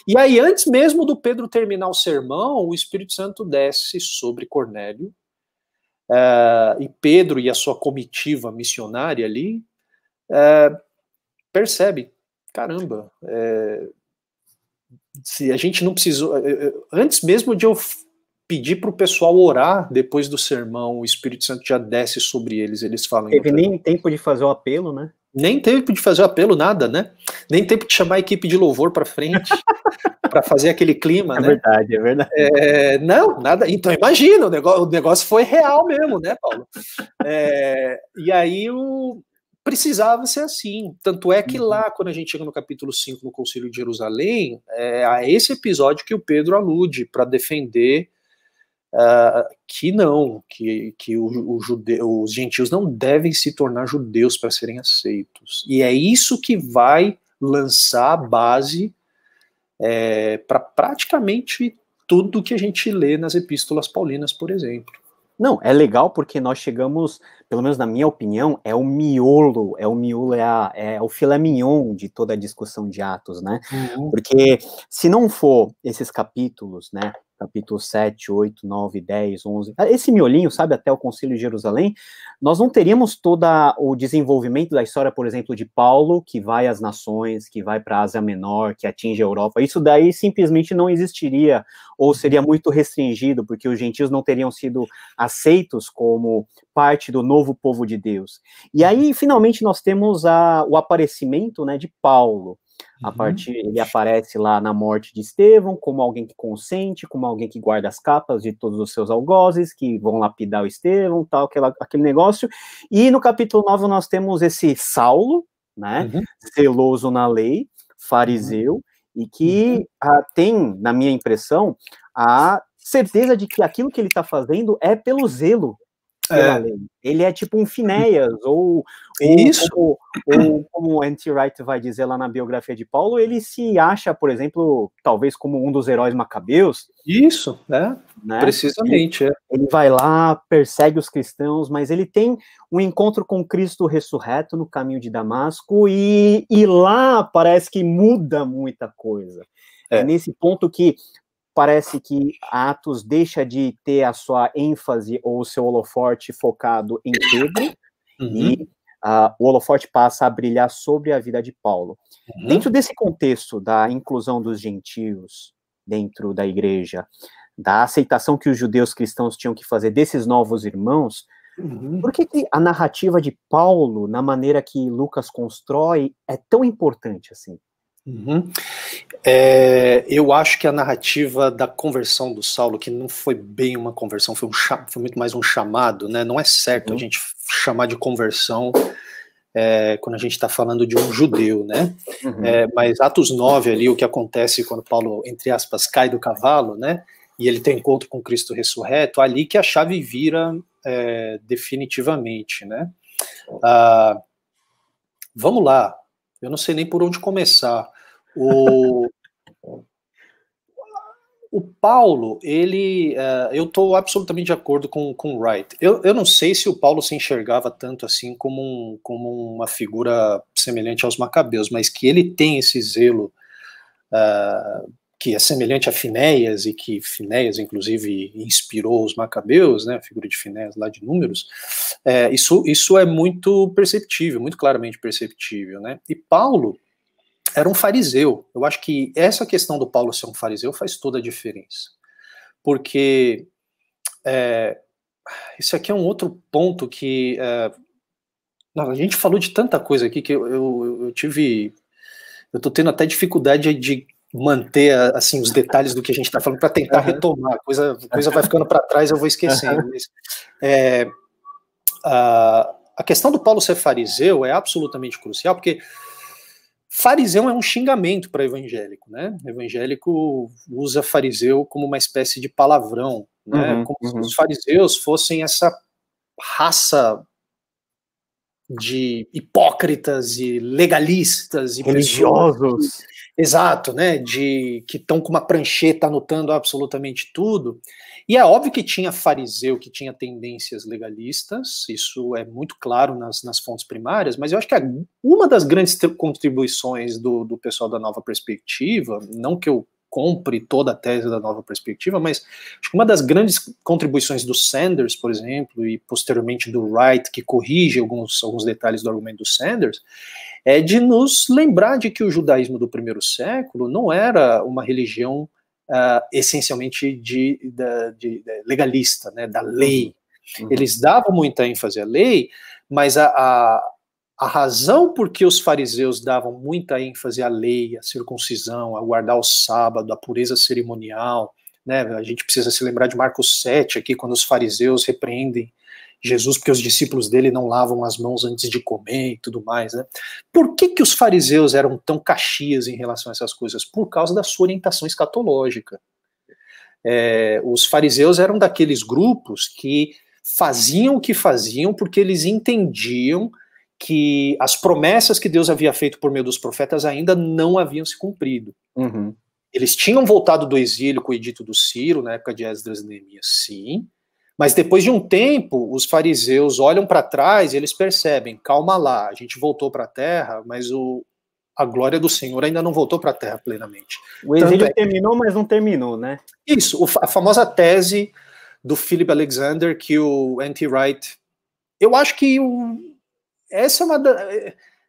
E aí, antes mesmo do Pedro terminar o sermão, o Espírito Santo desce sobre Cornélio, uh, e Pedro e a sua comitiva missionária ali uh, percebe caramba, é, se a gente não precisou. É, é, antes mesmo de eu pedir para o pessoal orar depois do sermão, o Espírito Santo já desce sobre eles, eles falam. Teve nem tempo. tempo de fazer o apelo, né? Nem tempo de fazer o apelo, nada, né? Nem tempo de chamar a equipe de louvor para frente, para fazer aquele clima, é né? Verdade, é verdade, é, não, nada. Então imagina, o negócio, o negócio foi real mesmo, né, Paulo? É, e aí o, precisava ser assim. Tanto é que uhum. lá, quando a gente chega no capítulo 5, no Concílio de Jerusalém, é a esse episódio que o Pedro alude para defender uh, que não, que, que o, o os gentios não devem se tornar judeus para serem aceitos. E é isso que vai lançar a base é, para praticamente tudo que a gente lê nas epístolas paulinas, por exemplo. Não, é legal porque nós chegamos, pelo menos na minha opinião, é o miolo, é o miolo, é, a, é o filé mignon de toda a discussão de atos, né? Uhum. Porque se não for esses capítulos, né, capítulo 7, 8, 9, 10, 11, esse miolinho, sabe, até o Concílio de Jerusalém, nós não teríamos todo o desenvolvimento da história, por exemplo, de Paulo, que vai às nações, que vai para a Ásia Menor, que atinge a Europa. Isso daí simplesmente não existiria, ou seria muito restringido, porque os gentios não teriam sido aceitos como parte do novo povo de Deus. E aí, finalmente, nós temos a, o aparecimento né, de Paulo. A uhum. partir, ele aparece lá na morte de Estevão como alguém que consente, como alguém que guarda as capas de todos os seus algozes que vão lapidar o Estevão, tal, aquela, aquele negócio. E no capítulo 9 nós temos esse Saulo, né, uhum. zeloso na lei, fariseu, uhum. e que uhum. a, tem, na minha impressão, a certeza de que aquilo que ele está fazendo é pelo zelo é. Ele é tipo um Finéias, ou, Isso. ou, ou como Anti Wright vai dizer lá na biografia de Paulo, ele se acha, por exemplo, talvez como um dos heróis macabeus. Isso, né? né? Precisamente. Ele, é. ele vai lá, persegue os cristãos, mas ele tem um encontro com Cristo ressurreto no caminho de Damasco, e, e lá parece que muda muita coisa. É. é nesse ponto que parece que Atos deixa de ter a sua ênfase ou o seu holoforte focado em Pedro uhum. e uh, o holoforte passa a brilhar sobre a vida de Paulo. Uhum. Dentro desse contexto da inclusão dos gentios dentro da igreja, da aceitação que os judeus cristãos tinham que fazer desses novos irmãos, uhum. por que, que a narrativa de Paulo, na maneira que Lucas constrói, é tão importante assim? Uhum. É, eu acho que a narrativa da conversão do Saulo, que não foi bem uma conversão, foi, um, foi muito mais um chamado, né? Não é certo uhum. a gente chamar de conversão é, quando a gente está falando de um judeu, né? Uhum. É, mas Atos 9 ali, o que acontece quando Paulo, entre aspas, cai do cavalo, né? E ele tem encontro com Cristo ressurreto, ali que a chave vira é, definitivamente, né? Uhum. Ah, vamos lá, eu não sei nem por onde começar. O, o Paulo, ele. Uh, eu estou absolutamente de acordo com, com o Wright. Eu, eu não sei se o Paulo se enxergava tanto assim como, um, como uma figura semelhante aos macabeus, mas que ele tem esse zelo. Uh, que é semelhante a Finéias e que Finéias, inclusive, inspirou os macabeus, né, a figura de Finéias lá de Números, é, isso, isso é muito perceptível, muito claramente perceptível. Né? E Paulo, era um fariseu. Eu acho que essa questão do Paulo ser um fariseu faz toda a diferença. Porque é, isso aqui é um outro ponto que. É, a gente falou de tanta coisa aqui que eu, eu, eu tive. Eu estou tendo até dificuldade de manter assim os detalhes do que a gente está falando para tentar uhum. retomar. A coisa, coisa vai ficando para trás, eu vou esquecendo. Uhum. Mas, é, a, a questão do Paulo ser fariseu é absolutamente crucial, porque Fariseu é um xingamento para evangélico, né? O evangélico usa fariseu como uma espécie de palavrão, né? Uhum, como uhum. se os fariseus fossem essa raça de hipócritas e legalistas e religiosos. exato, né? De que estão com uma prancheta anotando absolutamente tudo e é óbvio que tinha fariseu, que tinha tendências legalistas, isso é muito claro nas, nas fontes primárias, mas eu acho que uma das grandes contribuições do, do pessoal da nova perspectiva, não que eu compre toda a tese da nova perspectiva, mas acho que uma das grandes contribuições do Sanders, por exemplo, e posteriormente do Wright, que corrige alguns, alguns detalhes do argumento do Sanders, é de nos lembrar de que o judaísmo do primeiro século não era uma religião uh, essencialmente de, de, legalista, né, da lei. Uhum. uhum. Eles davam muita ênfase à lei, mas a, a, a razão por que os fariseus davam muita ênfase à lei, à circuncisão, a guardar o sábado, à pureza cerimonial, né? A gente precisa se lembrar de Marcos 7 aqui, quando os fariseus repreendem Jesus, porque os discípulos dele não lavam as mãos antes de comer e tudo mais, né? Por que, que os fariseus eram tão caxias em relação a essas coisas? Por causa da sua orientação escatológica. É, os fariseus eram daqueles grupos que faziam o que faziam porque eles entendiam que as promessas que Deus havia feito por meio dos profetas ainda não haviam se cumprido. Uhum. Eles tinham voltado do exílio com o edito do Ciro, na época de Esdras e Neemias, sim, mas depois de um tempo, os fariseus olham para trás e eles percebem: calma lá, a gente voltou para a terra, mas o, a glória do Senhor ainda não voltou para a terra plenamente. O exílio é... terminou, mas não terminou, né? Isso, a famosa tese do Philip Alexander que o Anti Wright. Eu acho que o, essa é uma. Da...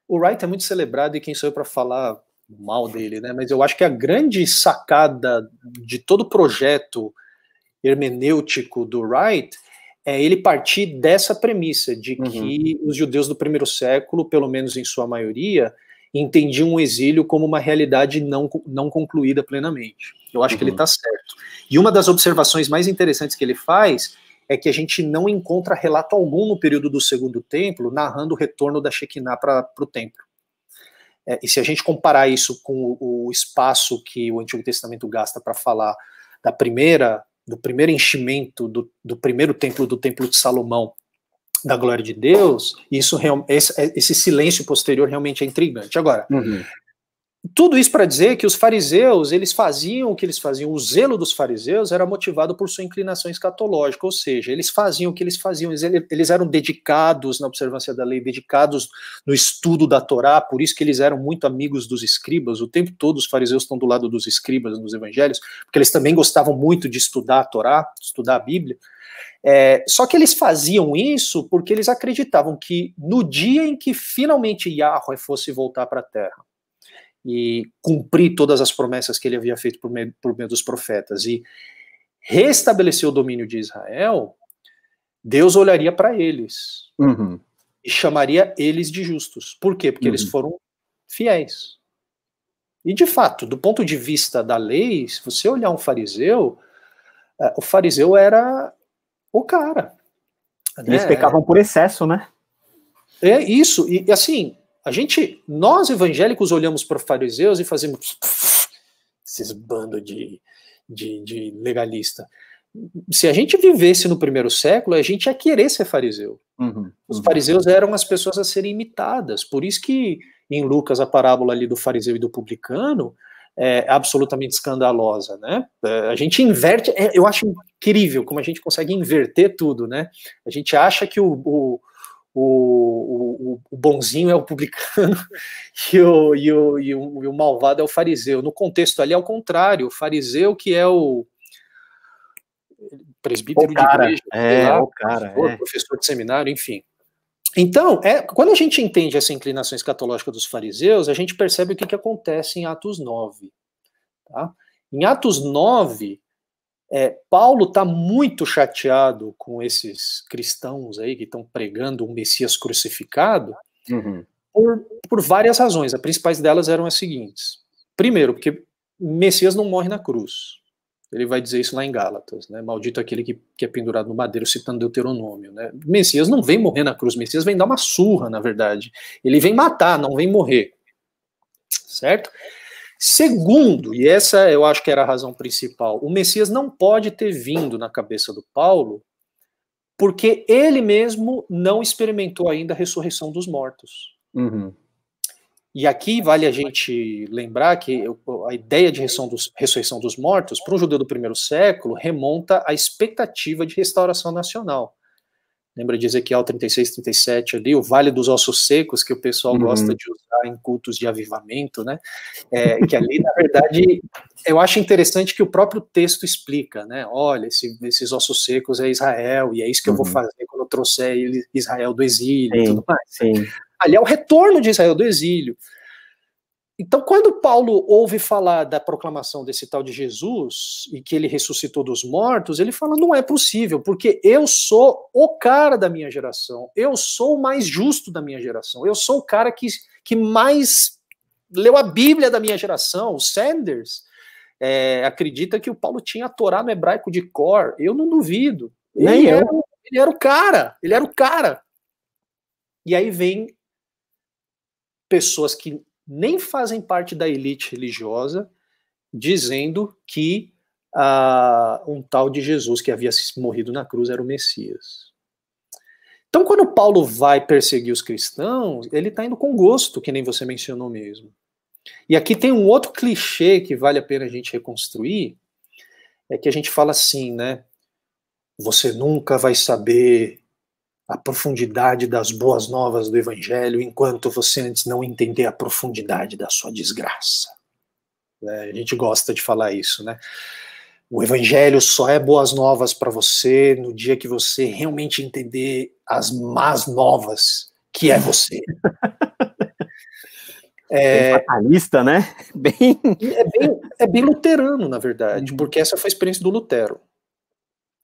o Wright é muito celebrado e quem sou eu para falar mal dele, né? Mas eu acho que a grande sacada de todo o projeto hermenêutico do Wright é ele partir dessa premissa de uhum. que os judeus do primeiro século, pelo menos em sua maioria, entendiam o exílio como uma realidade não, não concluída plenamente. Eu acho uhum. que ele está uhum. certo. E uma das observações mais interessantes que ele faz é que a gente não encontra relato algum no período do Segundo Templo narrando o retorno da Shekinah para o templo. É, e se a gente comparar isso com o, o espaço que o Antigo Testamento gasta para falar da primeira do primeiro enchimento do, do primeiro templo, do templo de Salomão, da glória de Deus, isso esse, esse silêncio posterior realmente é intrigante. Agora, uhum tudo isso para dizer que os fariseus, eles faziam o que eles faziam, o zelo dos fariseus era motivado por sua inclinação escatológica, ou seja, eles faziam o que eles faziam, eles, eram dedicados na observância da lei, dedicados no estudo da Torá, por isso que eles eram muito amigos dos escribas, o tempo todo os fariseus estão do lado dos escribas nos evangelhos, porque eles também gostavam muito de estudar a Torá, estudar a Bíblia, é, só que eles faziam isso porque eles acreditavam que no dia em que finalmente Yahweh fosse voltar para a terra, e cumprir todas as promessas que ele havia feito por meio, por meio dos profetas e restabelecer o domínio de Israel, Deus olharia para eles uhum. e chamaria eles de justos. Por quê? Porque uhum. eles foram fiéis. E de fato, do ponto de vista da lei, se você olhar um fariseu, eh, o fariseu era o cara. Eles né? pecavam por excesso, né? É isso. E assim, a gente, nós evangélicos, olhamos para fariseus e fazemos esses bando de, de, de legalista. Se a gente vivesse no primeiro século, a gente ia querer ser fariseu. Uhum, uhum. Os fariseus eram as pessoas a serem imitadas. Por isso que em Lucas a parábola ali do fariseu e do publicano é absolutamente escandalosa, né? É, a gente inverte, é, eu acho incrível como a gente consegue inverter tudo, né? A gente acha que o, o o, o, o, bonzinho é o publicano e o, e, o, e, o, e o malvado é o fariseu. No contexto ali, é ao contrário, o fariseu que é o presbítero o cara, de igreja, é, lá, o cara, professor, é. professor de seminário, enfim. Então, é, quando a gente entende essa inclinação escatológica dos fariseus, a gente percebe o que, que acontece em Atos 9. Tá? Em Atos 9, é, Paulo está muito chateado com esses cristãos aí que estão pregando um Messias crucificado uhum. por, por várias razões. As principais delas eram as seguintes. Primeiro, porque Messias não morre na cruz. Ele vai dizer isso lá em Gálatas, né? Maldito aquele que, que é pendurado no madeiro, citando Deuteronômio, né? Messias não vem morrer na cruz, Messias vem dar uma surra, na verdade. Ele vem matar, não vem morrer. Certo? Segundo, e essa eu acho que era a razão principal, o Messias não pode ter vindo na cabeça do Paulo porque ele mesmo não experimentou ainda a ressurreição dos mortos. Uhum. E aqui vale a gente lembrar que a ideia de ressurreição dos mortos, para um judeu do primeiro século, remonta à expectativa de restauração nacional lembra de Ezequiel 36, 37 ali, o Vale dos Ossos Secos, que o pessoal uhum. gosta de usar em cultos de avivamento, né? É, que ali, na verdade, eu acho interessante que o próprio texto explica, né? Olha, esse, esses ossos secos é Israel, e é isso que uhum. eu vou uhum. fazer quando eu trouxer Israel do exílio sim, e tudo mais. Né? Sim. Ali é o retorno de Israel do exílio. Então, quando Paulo ouve falar da proclamação desse tal de Jesus e que ele ressuscitou dos mortos, ele fala: não é possível, porque eu sou o cara da minha geração, eu sou o mais justo da minha geração, eu sou o cara que, que mais leu a Bíblia da minha geração. O Sanders é, acredita que o Paulo tinha a Torá no hebraico de cor, eu não duvido. ele, Era, ele era o cara, ele era o cara. E aí vem pessoas que nem fazem parte da elite religiosa, dizendo que ah, um tal de Jesus que havia morrido na cruz era o Messias. Então, quando Paulo vai perseguir os cristãos, ele está indo com gosto, que nem você mencionou mesmo. E aqui tem um outro clichê que vale a pena a gente reconstruir, é que a gente fala assim, né? Você nunca vai saber a profundidade das boas novas do Evangelho, enquanto você antes não entender a profundidade da sua desgraça. É, a gente gosta de falar isso, né? O Evangelho só é boas novas para você no dia que você realmente entender as más novas que é você. É, bem fatalista, né? Bem... É, bem, é bem luterano, na verdade, uhum. porque essa foi a experiência do Lutero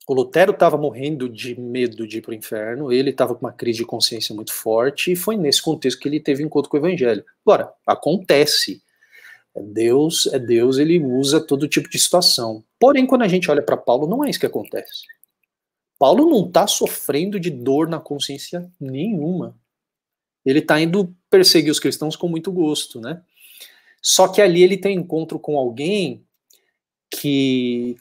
o Lutero estava morrendo de medo de ir para o inferno, ele estava com uma crise de consciência muito forte, e foi nesse contexto que ele teve encontro com o evangelho. Agora, acontece. É Deus é Deus, ele usa todo tipo de situação. Porém, quando a gente olha para Paulo, não é isso que acontece. Paulo não está sofrendo de dor na consciência nenhuma. Ele está indo perseguir os cristãos com muito gosto, né? Só que ali ele tem encontro com alguém que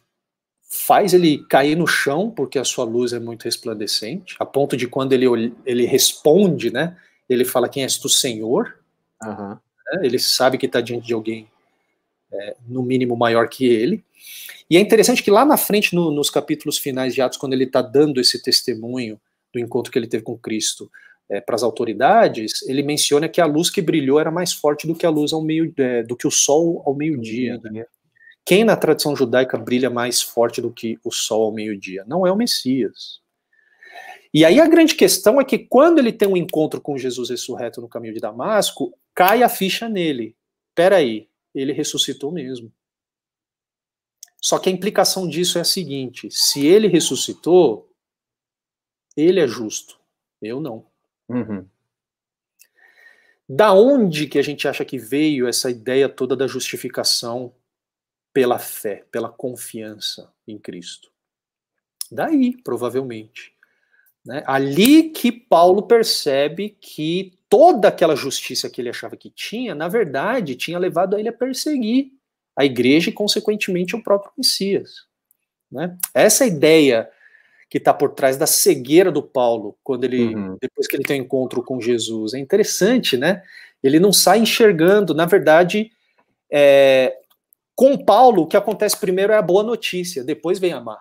faz ele cair no chão, porque a sua luz é muito resplandecente, a ponto de quando ele, ele responde, né? Ele fala: Quem és tu, Senhor? Uhum. Ele sabe que está diante de alguém, é, no mínimo, maior que ele. E é interessante que lá na frente, no, nos capítulos finais de Atos, quando ele está dando esse testemunho do encontro que ele teve com Cristo é, para as autoridades, ele menciona que a luz que brilhou era mais forte do que a luz ao meio é, do que o sol ao meio-dia. Né? Quem na tradição judaica brilha mais forte do que o sol ao meio-dia? Não é o Messias. E aí a grande questão é que quando ele tem um encontro com Jesus ressurreto no caminho de Damasco, cai a ficha nele. Peraí, ele ressuscitou mesmo. Só que a implicação disso é a seguinte: se ele ressuscitou, ele é justo, eu não. Uhum. Da onde que a gente acha que veio essa ideia toda da justificação pela fé, pela confiança em Cristo. Daí, provavelmente. Né? Ali que Paulo percebe que toda aquela justiça que ele achava que tinha, na verdade, tinha levado a ele a perseguir a igreja e, consequentemente, o próprio Messias. Né? Essa ideia que está por trás da cegueira do Paulo quando ele uhum. depois que ele tem um encontro com Jesus é interessante, né? Ele não sai enxergando, na verdade, é, com Paulo, o que acontece primeiro é a boa notícia, depois vem a má.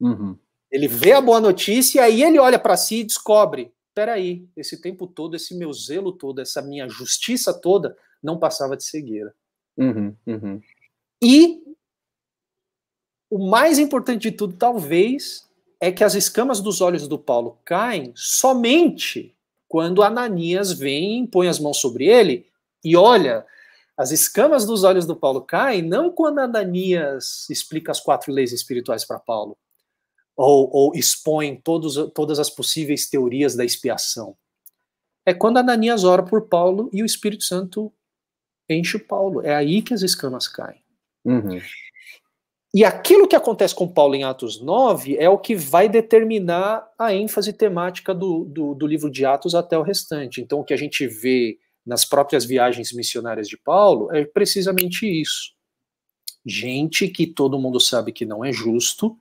Uhum. Ele vê a boa notícia e aí ele olha para si e descobre: peraí, esse tempo todo, esse meu zelo todo, essa minha justiça toda não passava de cegueira. Uhum, uhum. E o mais importante de tudo, talvez, é que as escamas dos olhos do Paulo caem somente quando Ananias vem, põe as mãos sobre ele e olha as escamas dos olhos do Paulo caem não quando Ananias explica as quatro leis espirituais para Paulo, ou, ou expõe todos, todas as possíveis teorias da expiação. É quando Ananias ora por Paulo e o Espírito Santo enche o Paulo. É aí que as escamas caem. Uhum. E aquilo que acontece com Paulo em Atos 9 é o que vai determinar a ênfase temática do, do, do livro de Atos até o restante. Então, o que a gente vê nas próprias viagens missionárias de Paulo é precisamente isso. Gente que todo mundo sabe que não é justo,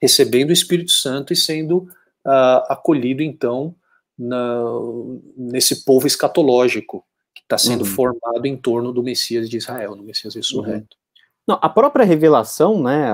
recebendo o Espírito Santo e sendo uh, acolhido, então, na, nesse povo escatológico que está sendo uhum. formado em torno do Messias de Israel, no Messias ressurreto. Uhum. Não, a própria revelação, né,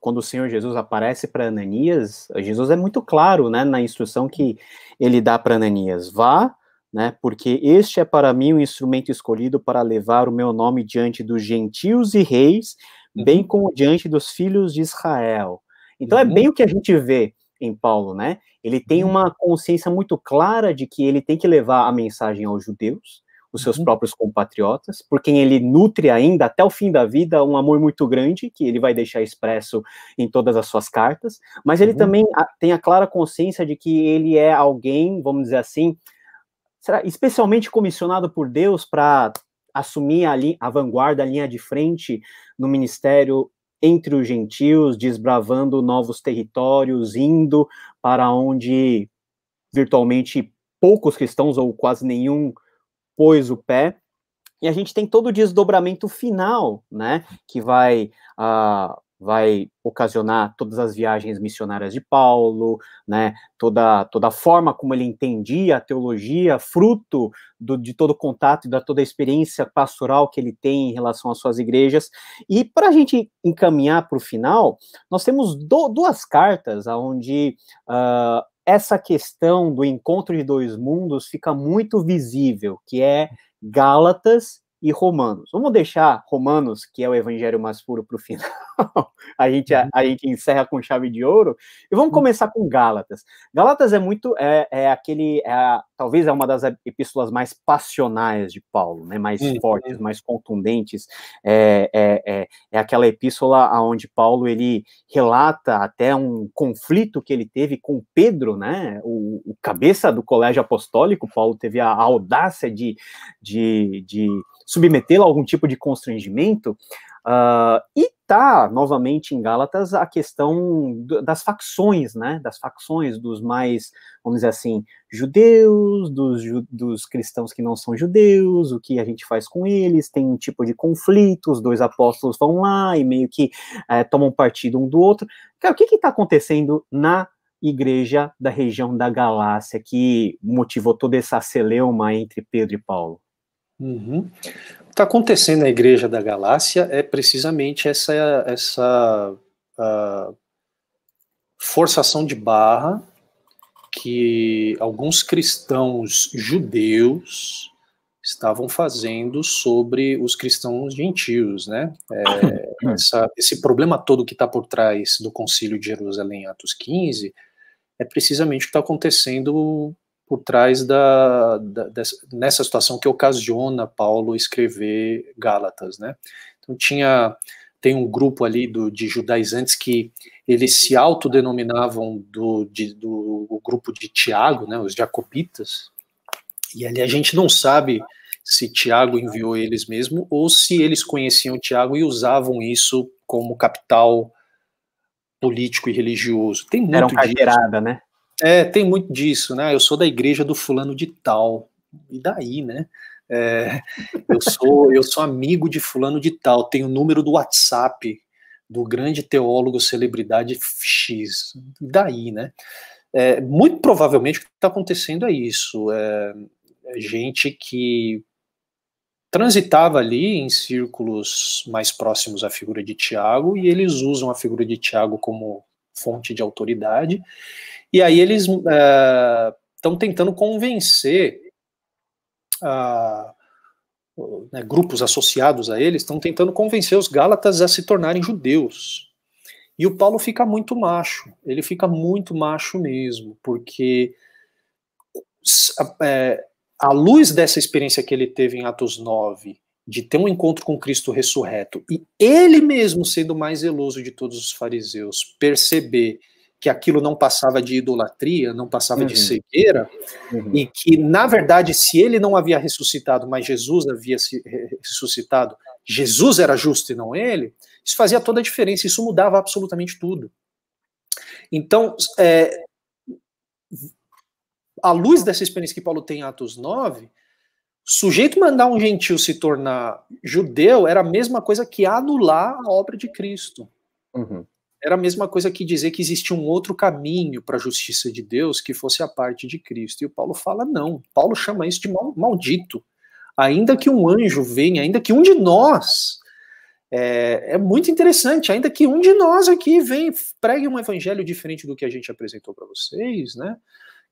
quando o Senhor Jesus aparece para Ananias, Jesus é muito claro, né, na instrução que ele dá para Ananias, vá né? Porque este é para mim o instrumento escolhido para levar o meu nome diante dos gentios e reis, bem uhum. como diante dos filhos de Israel. Então é bem uhum. o que a gente vê em Paulo, né? Ele tem uhum. uma consciência muito clara de que ele tem que levar a mensagem aos judeus, os seus próprios compatriotas, por quem ele nutre ainda até o fim da vida um amor muito grande, que ele vai deixar expresso em todas as suas cartas, mas ele uhum. também tem a clara consciência de que ele é alguém, vamos dizer assim, será, especialmente comissionado por Deus para assumir a, linha, a vanguarda, a linha de frente no ministério entre os gentios, desbravando novos territórios, indo para onde virtualmente poucos cristãos ou quase nenhum pôs o pé. E a gente tem todo o desdobramento final, né, que vai uh, vai ocasionar todas as viagens missionárias de Paulo, né, toda, toda a forma como ele entendia a teologia, fruto do, de todo o contato e da toda a experiência pastoral que ele tem em relação às suas igrejas. E para a gente encaminhar para o final, nós temos do, duas cartas onde uh, ah, essa questão do encontro de dois mundos fica muito visível, que é Gálatas e Romanos. Vamos deixar Romanos, que é o evangelho mais puro, para o final. a, gente, a, uhum. a, gente encerra com chave de ouro. E vamos uhum. começar com Gálatas. Gálatas é muito. É, é aquele. É a, talvez é uma das epístolas mais passionais de Paulo, né? mais uhum. fortes, mais contundentes. É, é, é, é aquela epístola onde Paulo ele relata até um conflito que ele teve com Pedro, né? o, o cabeça do colégio apostólico. Paulo teve a audácia de, de, de submetê-la a algum tipo de constrangimento. Uh, e tá novamente em Gálatas a questão das facções, né? Das facções dos mais, vamos dizer assim, judeus, dos, dos cristãos que não são judeus, o que a gente faz com eles, tem um tipo de conflito, os dois apóstolos vão lá e meio que é, tomam partido um do outro. Cara, o que está acontecendo na igreja da região da Galácia que motivou toda essa celeuma entre Pedro e Paulo? Uhum. O que está acontecendo na Igreja da Galácia é precisamente essa, essa uh, forçação de barra que alguns cristãos judeus estavam fazendo sobre os cristãos gentios, né? É, essa, esse problema todo que está por trás do Concílio de Jerusalém, Atos 15, é precisamente o que está acontecendo por trás da, da dessa, nessa situação que ocasiona Paulo escrever Gálatas, né? Então tinha tem um grupo ali do, de judaizantes que eles se autodenominavam do, de, do, grupo de Tiago, né, os jacobitas, e ali a gente não sabe se Tiago enviou eles mesmo ou se eles conheciam Tiago e usavam isso como capital político e religioso. Tem muito Era uma carteirada, né? É, tem muito disso, né? Eu sou da igreja do fulano de tal. E daí, né? É, eu, sou, eu sou amigo de fulano de tal, tenho o número do WhatsApp do grande teólogo celebridade X. E daí, né? É, muito provavelmente o que está acontecendo é isso. É, é, gente que transitava ali em círculos mais próximos à figura de Tiago e eles usam a figura de Tiago como fonte de autoridade. E aí eles estão é, uh, tentando convencer uh, né, grupos associados a eles, estão tentando convencer os Gálatas a se tornarem judeus. E o Paulo fica muito macho, ele fica muito macho mesmo, porque é, à luz dessa experiência que ele teve em Atos 9 de ter um encontro com Cristo ressurreto e ele mesmo sendo mais zeloso de todos os fariseus, perceber que aquilo não passava de idolatria, não passava uhum. de cegueira, uhum. e que, na verdade, se ele não havia ressuscitado, mas Jesus havia se ressuscitado, Jesus era justo e não ele, isso fazia toda a diferença, isso mudava absolutamente tudo. Então, é, à luz dessa experiência que Paulo tem em Atos 9, sujeito mandar um gentil se tornar judeu era a mesma coisa que anular a obra de Cristo. Uhum. Era a mesma coisa que dizer que existia um outro caminho para a justiça de Deus que fosse a parte de Cristo. E o Paulo fala não. Paulo chama isso de mal, maldito. Ainda que um anjo venha, ainda que um de nós. É, é muito interessante, ainda que um de nós aqui venha pregue um evangelho diferente do que a gente apresentou para vocês, né?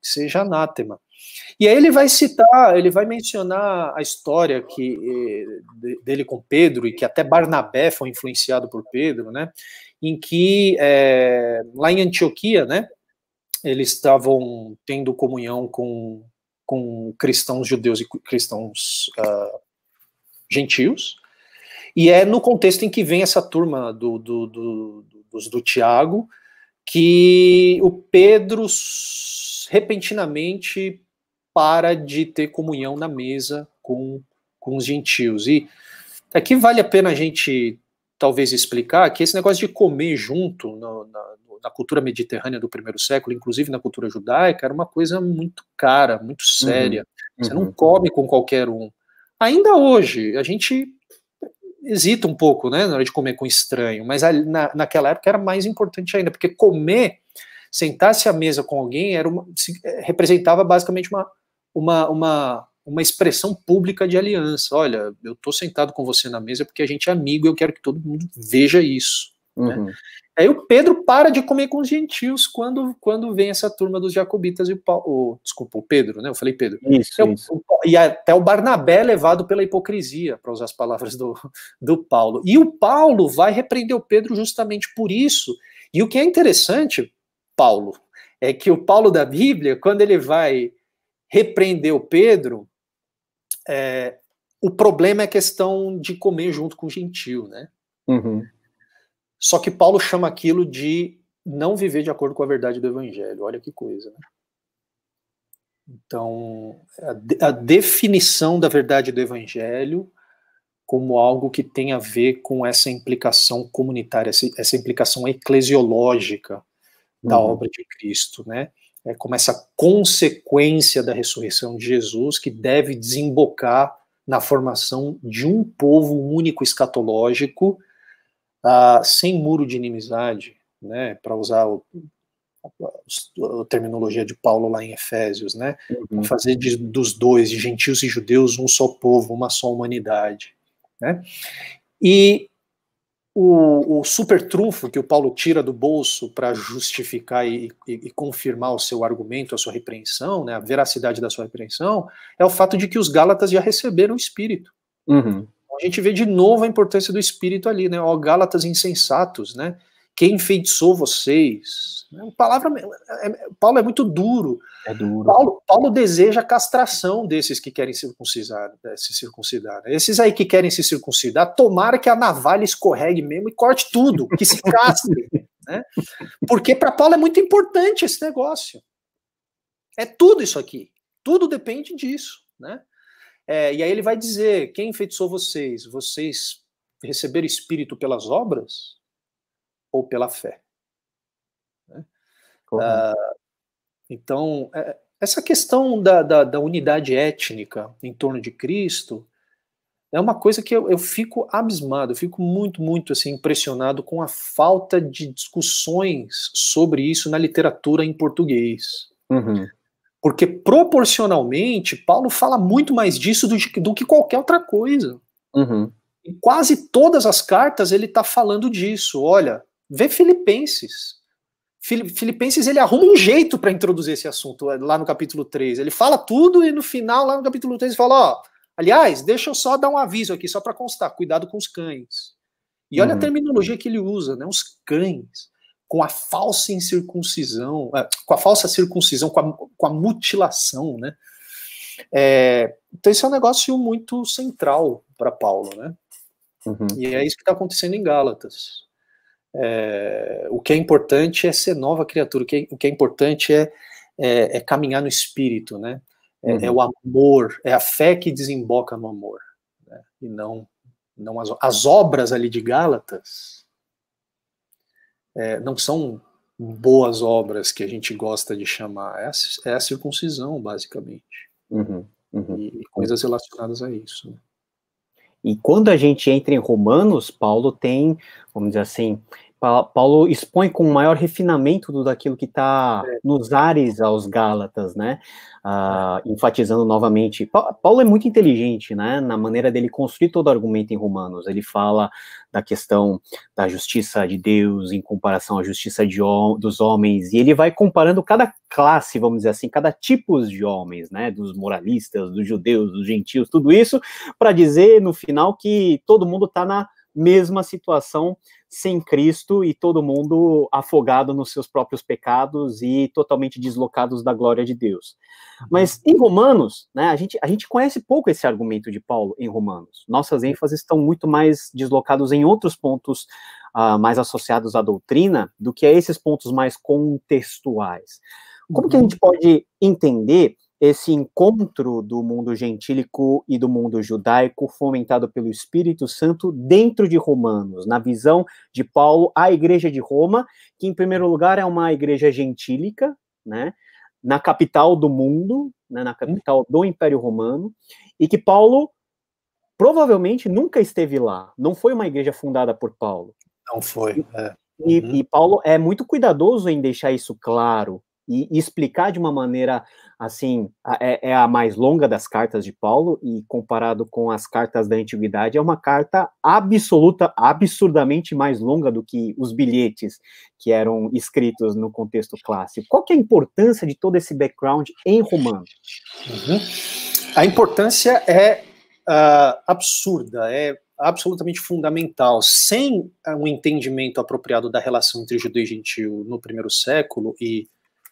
que seja anátema. E aí ele vai citar, ele vai mencionar a história que eh, dele com Pedro e que até Barnabé foi influenciado por Pedro, né? Em que é, lá em Antioquia, né? Eles estavam tendo comunhão com, com cristãos judeus e cristãos uh, gentios. E é no contexto em que vem essa turma do, do, do, do, do Tiago que o Pedro repentinamente para de ter comunhão na mesa com, com os gentios. E aqui vale a pena a gente talvez explicar que esse negócio de comer junto na, na, cultura mediterrânea do primeiro século, inclusive na cultura judaica, era uma coisa muito cara, muito uhum. séria. Uhum, Você não uhum. come com qualquer um. Ainda hoje, a gente hesita um pouco né, na hora de comer com estranho, mas na, naquela época era mais importante ainda, porque comer sentar-se à mesa com alguém era uma, eh, representava basicamente uma, uma, uma, uma expressão pública de aliança. Olha, eu estou sentado com você na mesa porque a gente é amigo e eu quero que todo mundo veja isso. Né? Uhum. Né? Aí o Pedro para de comer com os gentios quando, quando vem essa turma dos jacobitas e o Paulo. O, desculpa, o Pedro, né? Eu falei Pedro. Isso, eu, então, isso. O, e até o Barnabé é levado pela hipocrisia, para usar as palavras do, do Paulo. E o Paulo vai repreender o Pedro justamente por isso. E o que é interessante Paulo. É que o Paulo da Bíblia, quando ele vai repreender o Pedro, é, o problema é a questão de comer junto com o gentil, né? Uhum. Só que Paulo chama aquilo de não viver de acordo com a verdade do evangelho. Olha que coisa, né? Então, a, de, a definição da verdade do evangelho como algo que tem a ver com essa implicação comunitária, essa, essa implicação eclesiológica da uhum. obra de Cristo, né? É como essa consequência da ressurreição de Jesus que deve desembocar na formação de um povo único escatológico, uh, sem muro de inimizade, né? Para usar o, a, terminologia de Paulo lá em Efésios, né? Uhum. Fazer de, dos dois, de gentios e judeus, um só povo, uma só humanidade, né? E o, o super trunfo que o Paulo tira do bolso para justificar e, e, e, confirmar o seu argumento, a sua repreensão, né, a veracidade da sua repreensão, é o fato de que os Gálatas já receberam o Espírito. Uhum. Então, a gente vê de novo a importância do Espírito ali, né? Ó, Gálatas insensatos, né? quem enfeitiçou vocês. É palavra, é, é, Paulo é muito duro. É duro. Paulo, Paulo deseja a castração desses que querem circuncidar, eh, se circuncidar. Né? Esses aí que querem se circuncidar, tomara que a navalha escorregue mesmo e corte tudo, que se castre. né? Porque para Paulo é muito importante esse negócio. É tudo isso aqui. Tudo depende disso. Né? É, e aí ele vai dizer: quem enfeitiçou vocês? Vocês receberam espírito pelas obras? ou pela fé. Né? Ah, então, é, essa questão da, da, da, unidade étnica em torno de Cristo é uma coisa que eu, eu fico abismado, eu fico muito, muito assim, impressionado com a falta de discussões sobre isso na literatura em português. Uhum. Porque proporcionalmente, Paulo fala muito mais disso do, do que qualquer outra coisa. Uhum. Em quase todas as cartas ele está falando disso. Olha, Vê Filipenses. Filipenses ele arruma um jeito para introduzir esse assunto eh, lá no capítulo 3. Ele fala tudo e no final, lá no capítulo 3, ele fala: ó, aliás, deixa eu só dar um aviso aqui, só para constar: cuidado com os cães. E olha uhum. a terminologia que ele usa, né? Os cães, com a falsa incircuncisão, eh, com a falsa circuncisão, com a, com a mutilação, né? É, então, esse é um negócio muito central para Paulo, né? Uhum. E é isso que está acontecendo em Gálatas. É, o que é importante é ser nova criatura, o que é, o que é importante é, é, é caminhar no espírito, né? É, é uhum. É, o amor, é a fé que desemboca no amor, né? e não, não as, as obras ali de Gálatas não são boas obras que a gente gosta de chamar, é a, a circuncisão, basicamente, uhum. Uhum. E, e coisas relacionadas a isso. Né? E quando a gente entra em Romanos, Paulo tem, vamos dizer assim, Paulo expõe com maior refinamento do, daquilo que está nos ares aos Gálatas, né? Ah, enfatizando novamente. Paulo é muito inteligente, né? Na maneira dele construir todo o argumento em Romanos. Ele fala da questão da justiça de Deus em comparação à justiça de, dos homens, e ele vai comparando cada classe, vamos dizer assim, cada tipo de homens, né? Dos moralistas, dos judeus, dos gentios, tudo isso, para dizer no final que todo mundo está na mesma situação sem Cristo e todo mundo afogado nos seus próprios pecados e totalmente deslocados da glória de Deus. Uhum. Mas em Romanos, né, a, gente, a gente conhece pouco esse argumento de Paulo em Romanos. Nossas ênfases estão muito mais deslocados em outros pontos uh, mais associados à doutrina do que a esses pontos mais contextuais. Como que a uhum. gente pode entender esse encontro do mundo gentílico e do mundo judaico, fomentado pelo Espírito Santo dentro de Romanos, na visão de Paulo, a igreja de Roma, que em primeiro lugar é uma igreja gentílica, né, na capital do mundo, né, na capital do Império Romano, e que Paulo provavelmente nunca esteve lá, não foi uma igreja fundada por Paulo. Não foi. É. E, uhum. e Paulo é muito cuidadoso em deixar isso claro e, explicar de uma maneira assim é, é, a mais longa das cartas de Paulo e comparado com as cartas da antiguidade é uma carta absoluta absurdamente mais longa do que os bilhetes que eram escritos no contexto clássico. Qual que é a importância de todo esse background em romano? Uhum. A importância é uh, absurda, é absolutamente fundamental. Sem ah, um entendimento apropriado da relação entre judeu e gentio no primeiro século e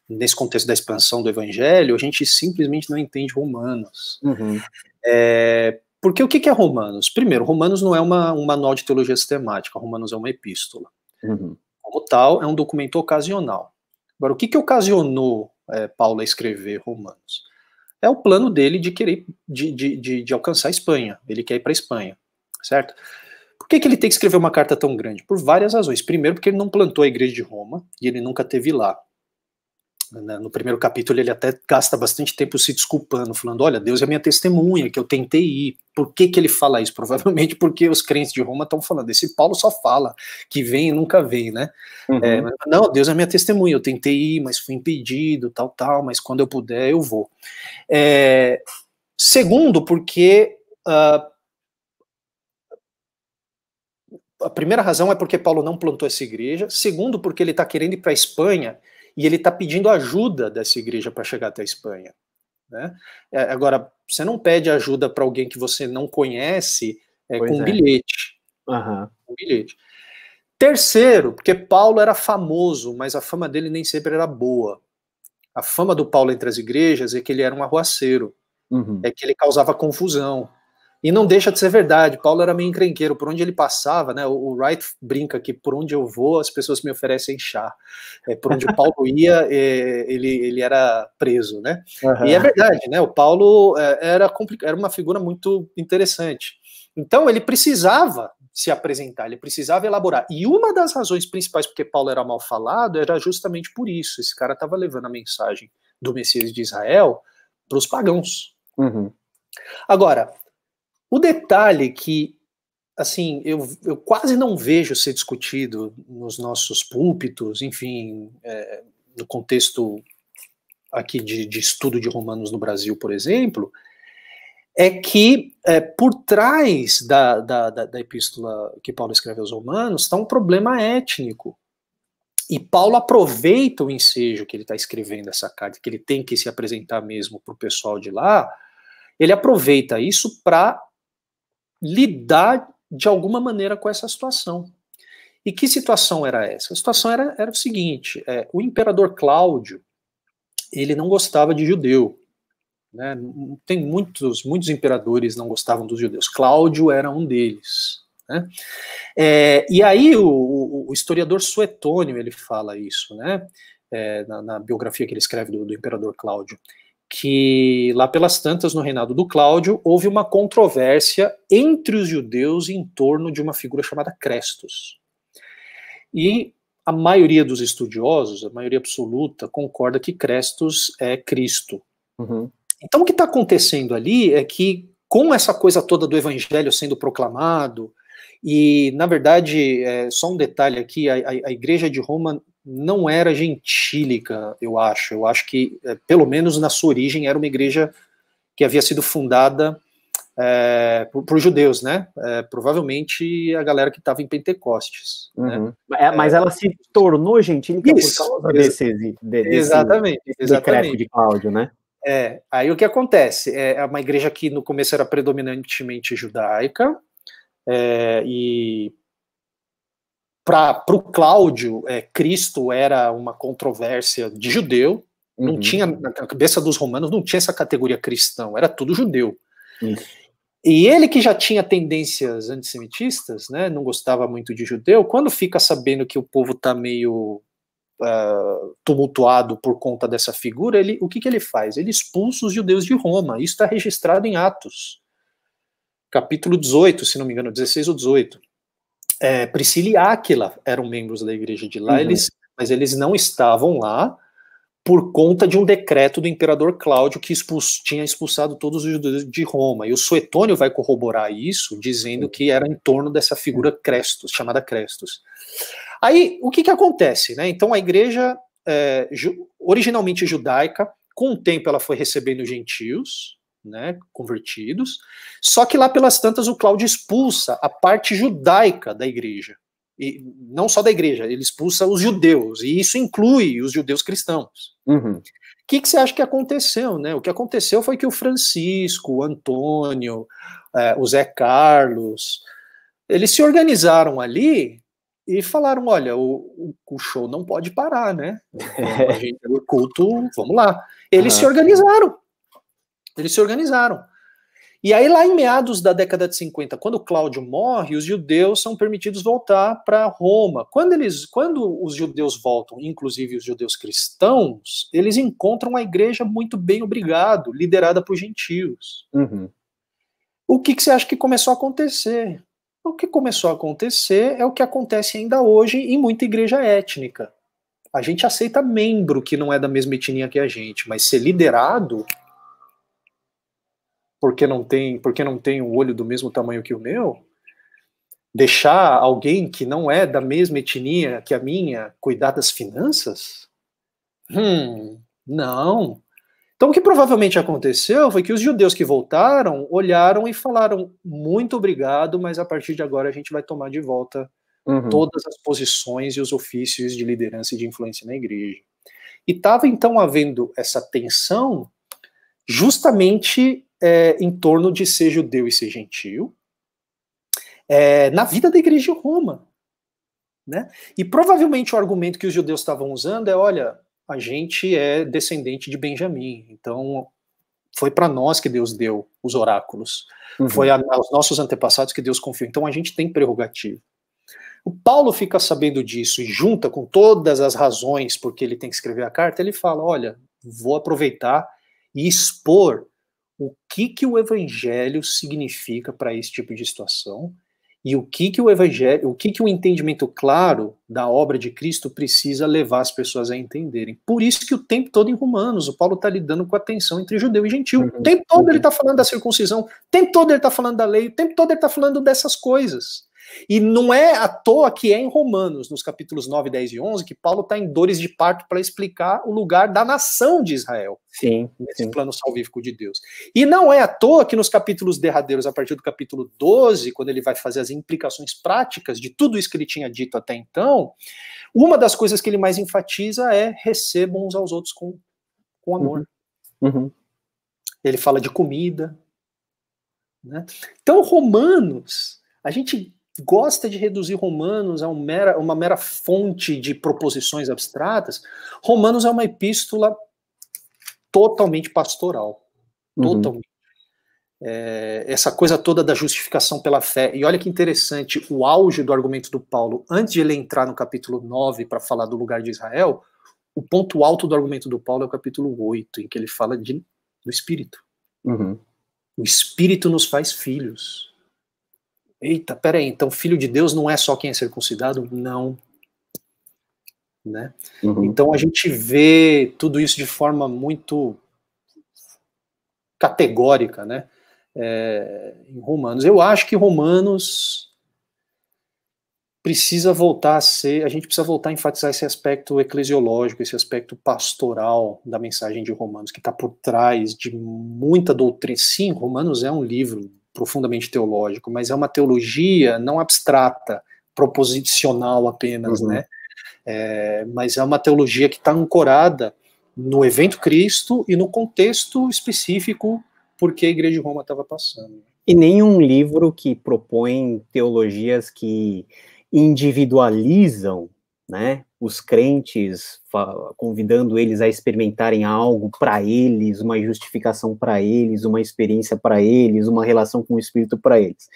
nesse contexto da expansão do evangelho, a gente simplesmente não entende Romanos. Uhum. É, porque o que é Romanos? Primeiro, Romanos não é uma, um manual de teologia sistemática, Romanos é uma epístola. Uhum. Como tal, é um documento ocasional. Agora, o que, que ocasionou é, Paulo a escrever Romanos? É o plano dele de querer de, de, de, de alcançar a Espanha. Ele quer ir para a Espanha, certo? Por que, que ele tem que escrever uma carta tão grande? Por várias razões. Primeiro, porque ele não plantou a igreja de Roma e ele nunca teve lá. Né, né, no primeiro capítulo ele até gasta bastante tempo se desculpando, falando: olha, Deus é minha testemunha, que eu tentei ir. Por que, que ele fala isso? Provavelmente porque os crentes de Roma estão falando: esse Paulo só fala que vem e nunca vem, né? Uhum. É, não, Deus é minha testemunha, eu tentei ir, mas fui impedido, tal, tal, mas quando eu puder eu vou. É, segundo, porque. Uh, a primeira razão é porque Paulo não plantou essa igreja. Segundo, porque ele está querendo ir para a Espanha e ele está pedindo ajuda dessa igreja para chegar até a Espanha. Né? É, agora, você não pede ajuda para alguém que você não conhece é, com um é. bilhete. Uhum. Um bilhete. Terceiro, porque Paulo era famoso, mas a fama dele nem sempre era boa. A fama do Paulo entre as igrejas é que ele era um arruaceiro, uhum. é que ele causava confusão, e não deixa de ser verdade. Paulo era meio encrenqueiro, por onde ele passava, né? O Wright brinca que por onde eu vou, as pessoas me oferecem chá. É, por onde o Paulo ia, é, ele, ele era preso, né? Uhum. E é verdade, né? O Paulo é, era, era uma figura muito interessante. Então ele precisava se apresentar, ele precisava elaborar. E uma das razões principais porque Paulo era mal falado era justamente por isso. Esse cara estava levando a mensagem do Messias de Israel para os pagãos. Uhum. Agora, o detalhe é que, assim, eu, eu quase não vejo ser discutido nos nossos púlpitos, enfim, é, no contexto aqui de, de, estudo de romanos no Brasil, por exemplo, é que é, por trás da, da, da, da epístola que Paulo escreve aos romanos está um problema étnico. E Paulo aproveita o ensejo que ele está escrevendo essa carta, que ele tem que se apresentar mesmo para o pessoal de lá, ele aproveita isso para lidar de alguma maneira com essa situação. E que situação era essa? A situação era, era o seguinte: é, o imperador Cláudio ele não gostava de judeu. Né? Tem muitos, muitos imperadores não gostavam dos judeus. Cláudio era um deles. Né? É, e aí o, o, historiador Suetônio ele fala isso, né? É, na, na, biografia que ele escreve do, do imperador Cláudio que lá pelas tantas no reinado do Cláudio houve uma controvérsia entre os judeus em torno de uma figura chamada Crestos. E a maioria dos estudiosos, a maioria absoluta, concorda que Crestos é Cristo. Uhum. Então o que está acontecendo ali é que com essa coisa toda do evangelho sendo proclamado, e, na verdade, é, só um detalhe aqui: a, a, a, Igreja de Roma não era gentílica, eu acho. Eu acho que, é, pelo menos na sua origem, era uma igreja que havia sido fundada é, por, por, judeus, né? É, provavelmente a galera que estava em Pentecostes. Né? Uhum. Né? mas é, ela se tornou gentílica isso, por causa desse, desse, exatamente, desse exatamente. de Cláudio, né? É, aí o que acontece? É, é uma igreja que no começo era predominantemente judaica, e para o Cláudio, é, Cristo era uma controvérsia de judeu, uhum. não tinha, na cabeça dos romanos, não tinha essa categoria cristão, era tudo judeu. E ele que já tinha tendências antissemitistas, né, não gostava muito de judeu, quando fica sabendo que o povo está meio uh, tumultuado por conta dessa figura, ele, o que, que ele faz? Ele expulsa os judeus de Roma, isso está registrado em Atos, capítulo 18, se não me engano, 16 ou 18 é, Priscila e Áquila eram membros da igreja de lá, uhum. eles, mas eles não estavam lá por conta de um decreto do imperador Cláudio que tinha expulsado todos os judeus de Roma. E o Suetônio vai corroborar isso, dizendo que era em torno dessa figura Crestos, chamada Crestos. Aí, o que, que acontece? Né? Então, a igreja, é, originalmente judaica, com o tempo ela foi recebendo gentios, né, convertidos. Só que lá pelas tantas o Cláudio expulsa a parte judaica da igreja. E não só da igreja, ele expulsa os judeus, e isso inclui os judeus cristãos. Uhum. O que, que, você acha que aconteceu, né? O que aconteceu foi que o Francisco, o Antônio, eh, o Zé Carlos, eles se organizaram ali e falaram: olha, o, o show não pode parar, né? Então, é o culto, vamos lá. Eles uhum. se organizaram. Eles se organizaram. E aí, lá em meados da década de 50, quando Cláudio morre, os judeus são permitidos voltar para Roma. Quando, eles, quando os judeus voltam, inclusive os judeus cristãos, eles encontram a igreja muito bem, obrigado, liderada por gentios. Uhum. O que, que você acha que começou a acontecer? O que começou a acontecer é o que acontece ainda hoje em muita igreja étnica. A gente aceita membro que não é da mesma etnia que a gente, mas ser liderado porque não tem, porque não tem um olho do mesmo tamanho que o meu, deixar alguém que não é da mesma etnia que a minha cuidar das finanças? Hum, não. Então, o que provavelmente aconteceu foi que os judeus que voltaram olharam e falaram: muito obrigado, mas a partir de agora a gente vai tomar de volta uhum. todas as posições e os ofícios de liderança e de influência na igreja. E estava então havendo essa tensão justamente é, em torno de ser judeu e ser gentil é, na vida da igreja de Roma. Né? E provavelmente o argumento que os judeus estavam usando é: olha, a gente é descendente de Benjamim, então foi para nós que Deus deu os oráculos, uhum. foi a, aos nossos antepassados que Deus confiou, então a gente tem prerrogativa. O Paulo fica sabendo disso e junta com todas as razões porque ele tem que escrever a carta, ele fala: olha, vou aproveitar e expor o que, que o evangelho significa para esse tipo de situação e o que, que o evangelho, o que, que o entendimento claro da obra de Cristo precisa levar as pessoas a entenderem. Por isso que o tempo todo em Romanos, o Paulo está lidando com a tensão entre judeu e gentil. Uhum. O tempo todo ele está uhum. falando da circuncisão, o tempo todo ele está falando da lei, o tempo todo ele está falando dessas coisas. E não é à toa que é em Romanos, nos capítulos 9, 10 e 11, que Paulo está em dores de parto para explicar o lugar da nação de Israel. Sim. Nesse sim. plano salvífico de Deus. E não é à toa que nos capítulos derradeiros, a partir do capítulo 12, quando ele vai fazer as implicações práticas de tudo isso que ele tinha dito até então, uma das coisas que ele mais enfatiza é recebam uns aos outros com, com amor. Uhum. Uhum. Ele fala de comida. Né? Então, Romanos, a gente gosta de reduzir Romanos a um mera, uma mera fonte de proposições abstratas, Romanos é uma epístola totalmente pastoral. Uhum. Totalmente. É, essa coisa toda da justificação pela fé. E olha que interessante, o auge do argumento do Paulo, antes de ele entrar no capítulo 9 para falar do lugar de Israel, o ponto alto do argumento do Paulo é o capítulo 8, em que ele fala de, do Espírito. Uhum. O Espírito nos faz filhos. Eita, peraí, então filho de Deus não é só quem é circuncidado? Não. Né? Uhum. Então a gente vê tudo isso de forma muito categórica, né? É, em Romanos. Eu acho que Romanos precisa voltar a ser, a gente precisa voltar a enfatizar esse aspecto eclesiológico, esse aspecto pastoral da mensagem de Romanos, que está por trás de muita doutrina. Sim, Romanos é um livro profundamente teológico, mas é uma teologia não abstrata, proposicional apenas, uhum. né? É, mas é uma teologia que está ancorada no evento Cristo e no contexto específico porque a Igreja de Roma estava passando. E nenhum livro que propõe teologias que individualizam né? Os crentes convidando eles a experimentarem algo para eles, uma justificação para eles, uma experiência para eles, uma relação com o Espírito para eles.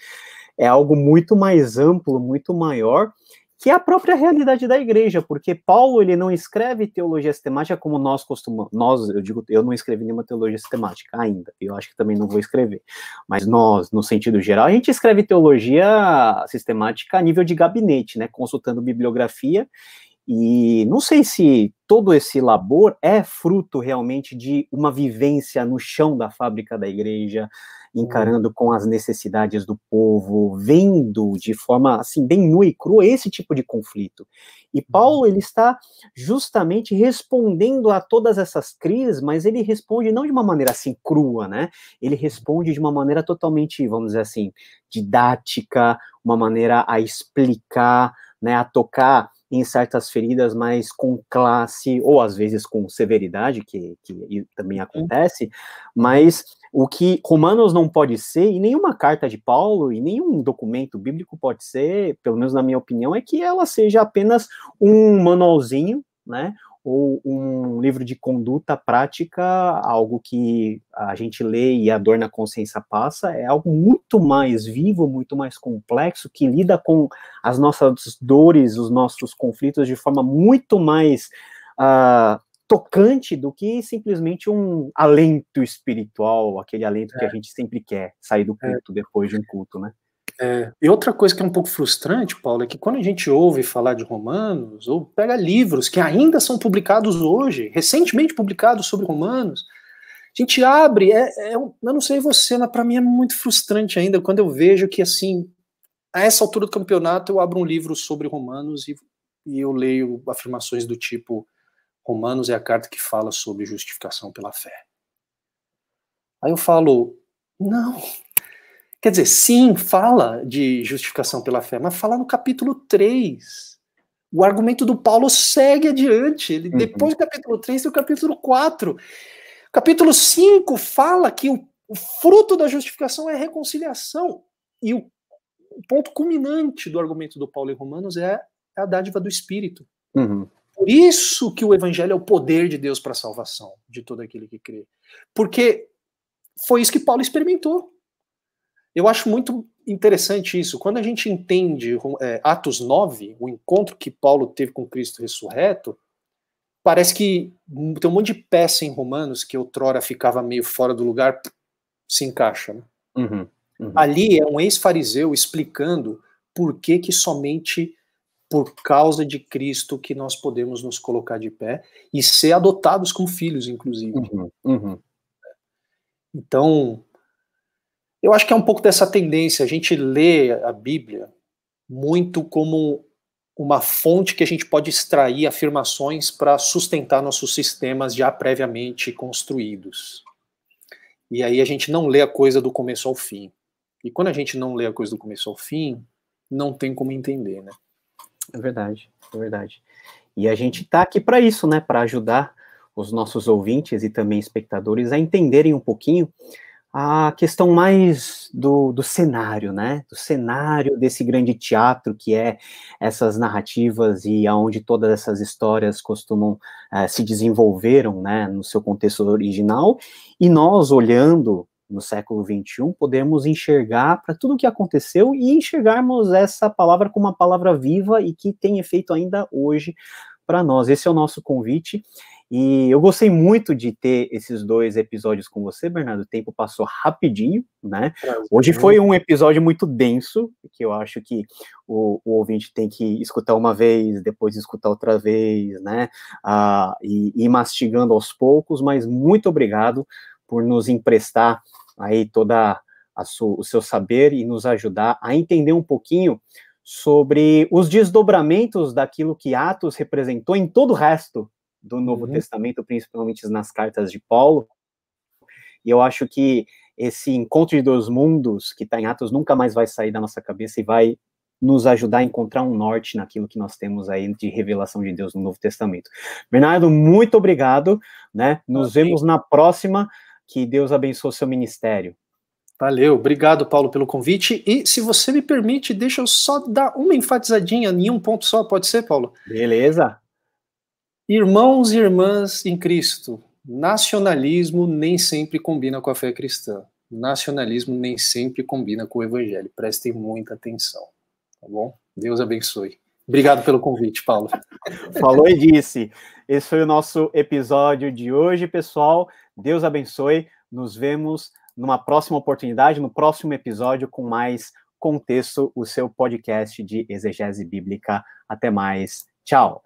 É algo muito mais amplo, muito maior que é a própria realidade da igreja, porque Paulo ele não escreve teologia sistemática como nós costumamos. Nós, eu digo, eu não escrevi nenhuma teologia sistemática ainda, eu acho que também não vou escrever. Mas nós, no sentido geral, a gente escreve teologia sistemática a nível de gabinete, né, consultando bibliografia. E não sei se todo esse labor é fruto realmente de uma vivência no chão da fábrica da igreja, encarando com as necessidades do povo, vendo de forma assim bem nua e crua esse tipo de conflito. E uhum. Paulo ele está justamente respondendo a todas essas crises, mas ele responde não de uma maneira assim crua, né? Ele responde de uma maneira totalmente, vamos dizer assim, didática, uma maneira a explicar, né, a tocar em certas feridas, mas com classe, ou às vezes com severidade, que, que também uhum. acontece, mas o que Romanos não pode ser, e nenhuma carta de Paulo, e nenhum documento bíblico pode ser, pelo menos na minha opinião, é que ela seja apenas um manualzinho, né? Ou um livro de conduta prática, algo que a gente lê e a dor na consciência passa, é algo muito mais vivo, muito mais complexo, que lida com as nossas dores, os nossos conflitos de forma muito mais. Uh, tocante do que simplesmente um alento espiritual, aquele alento é. que a gente sempre quer sair do é. culto é. depois de um culto, né? É. E outra coisa que é um pouco frustrante, Paulo, é que quando a gente ouve falar de Romanos, ou pega livros que ainda são publicados hoje, recentemente publicados sobre Romanos, a gente abre, é, é eu não sei você, mas para mim é muito frustrante ainda quando eu vejo que, assim, a essa altura do campeonato eu abro um livro sobre Romanos e, e eu leio afirmações do tipo Romanos é a carta que fala sobre justificação pela fé. Aí eu falo, não. Quer dizer, sim, fala de justificação pela fé, mas fala no capítulo 3. O argumento do Paulo segue adiante. Ele, uhum. Depois do capítulo 3, tem o capítulo 4. O capítulo 5 fala que o, o fruto da justificação é reconciliação. E o, o ponto culminante do argumento do Paulo em Romanos é a dádiva do Espírito. Uhum. Por isso que o evangelho é o poder de Deus para a salvação de todo aquele que crê. Porque foi isso que Paulo experimentou. Eu acho muito interessante isso. Quando a gente entende é, Atos 9, o encontro que Paulo teve com Cristo ressurreto, parece que tem um monte de peça em Romanos que outrora ficava meio fora do lugar, se encaixa. Né? Uhum, uhum. Ali é um ex-fariseu explicando por que, que somente por causa de Cristo que nós podemos nos colocar de pé e ser adotados como filhos, inclusive. Uhum, uhum. Então, eu acho que é um pouco dessa tendência. A gente lê a Bíblia muito como uma fonte que a gente pode extrair afirmações para sustentar nossos sistemas já previamente construídos. E aí a gente não lê a coisa do começo ao fim. E quando a gente não lê a coisa do começo ao fim, não tem como entender, né? É verdade, é verdade. E a gente está aqui para isso, né? Para ajudar os nossos ouvintes e também espectadores a entenderem um pouquinho a questão mais do, do cenário, né? Do cenário desse grande teatro que é essas narrativas e aonde todas essas histórias costumam uh, se desenvolveram, né? No seu contexto original e nós olhando no século XXI, podemos enxergar para tudo o que aconteceu e enxergarmos essa palavra como uma palavra viva e que tem efeito ainda hoje para nós. Esse é o nosso convite. E eu gostei muito de ter esses dois episódios com você, Bernardo. O tempo passou rapidinho, né? Hoje foi um episódio muito denso, que eu acho que o, o ouvinte tem que escutar uma vez, depois escutar outra vez, né? Ah, e ir mastigando aos poucos, mas muito obrigado por nos emprestar aí toda su, o seu saber e nos ajudar a entender um pouquinho sobre os desdobramentos daquilo que Atos representou em todo o resto do Novo uhum. Testamento, principalmente nas cartas de Paulo. E eu acho que esse encontro de dois mundos que está em Atos nunca mais vai sair da nossa cabeça e vai nos ajudar a encontrar um norte naquilo que nós temos aí de revelação de Deus no Novo Testamento. Bernardo, muito obrigado, né? Nos vemos na próxima. Que Deus abençoe seu ministério. Valeu, obrigado, Paulo, pelo convite. E se você me permite, deixa eu só dar uma enfatizadinha em um ponto só, pode ser, Paulo? Beleza. Irmãos e irmãs em Cristo, nacionalismo nem sempre combina com a fé cristã. Nacionalismo nem sempre combina com o evangelho. Prestem muita atenção, tá bom? Deus abençoe. Obrigado pelo convite, Paulo. Falou e disse. Esse foi o nosso episódio de hoje, pessoal. Deus abençoe. Nos vemos numa próxima oportunidade, no próximo episódio, com mais Contexto, o seu podcast de exegese bíblica. Até mais. Tchau.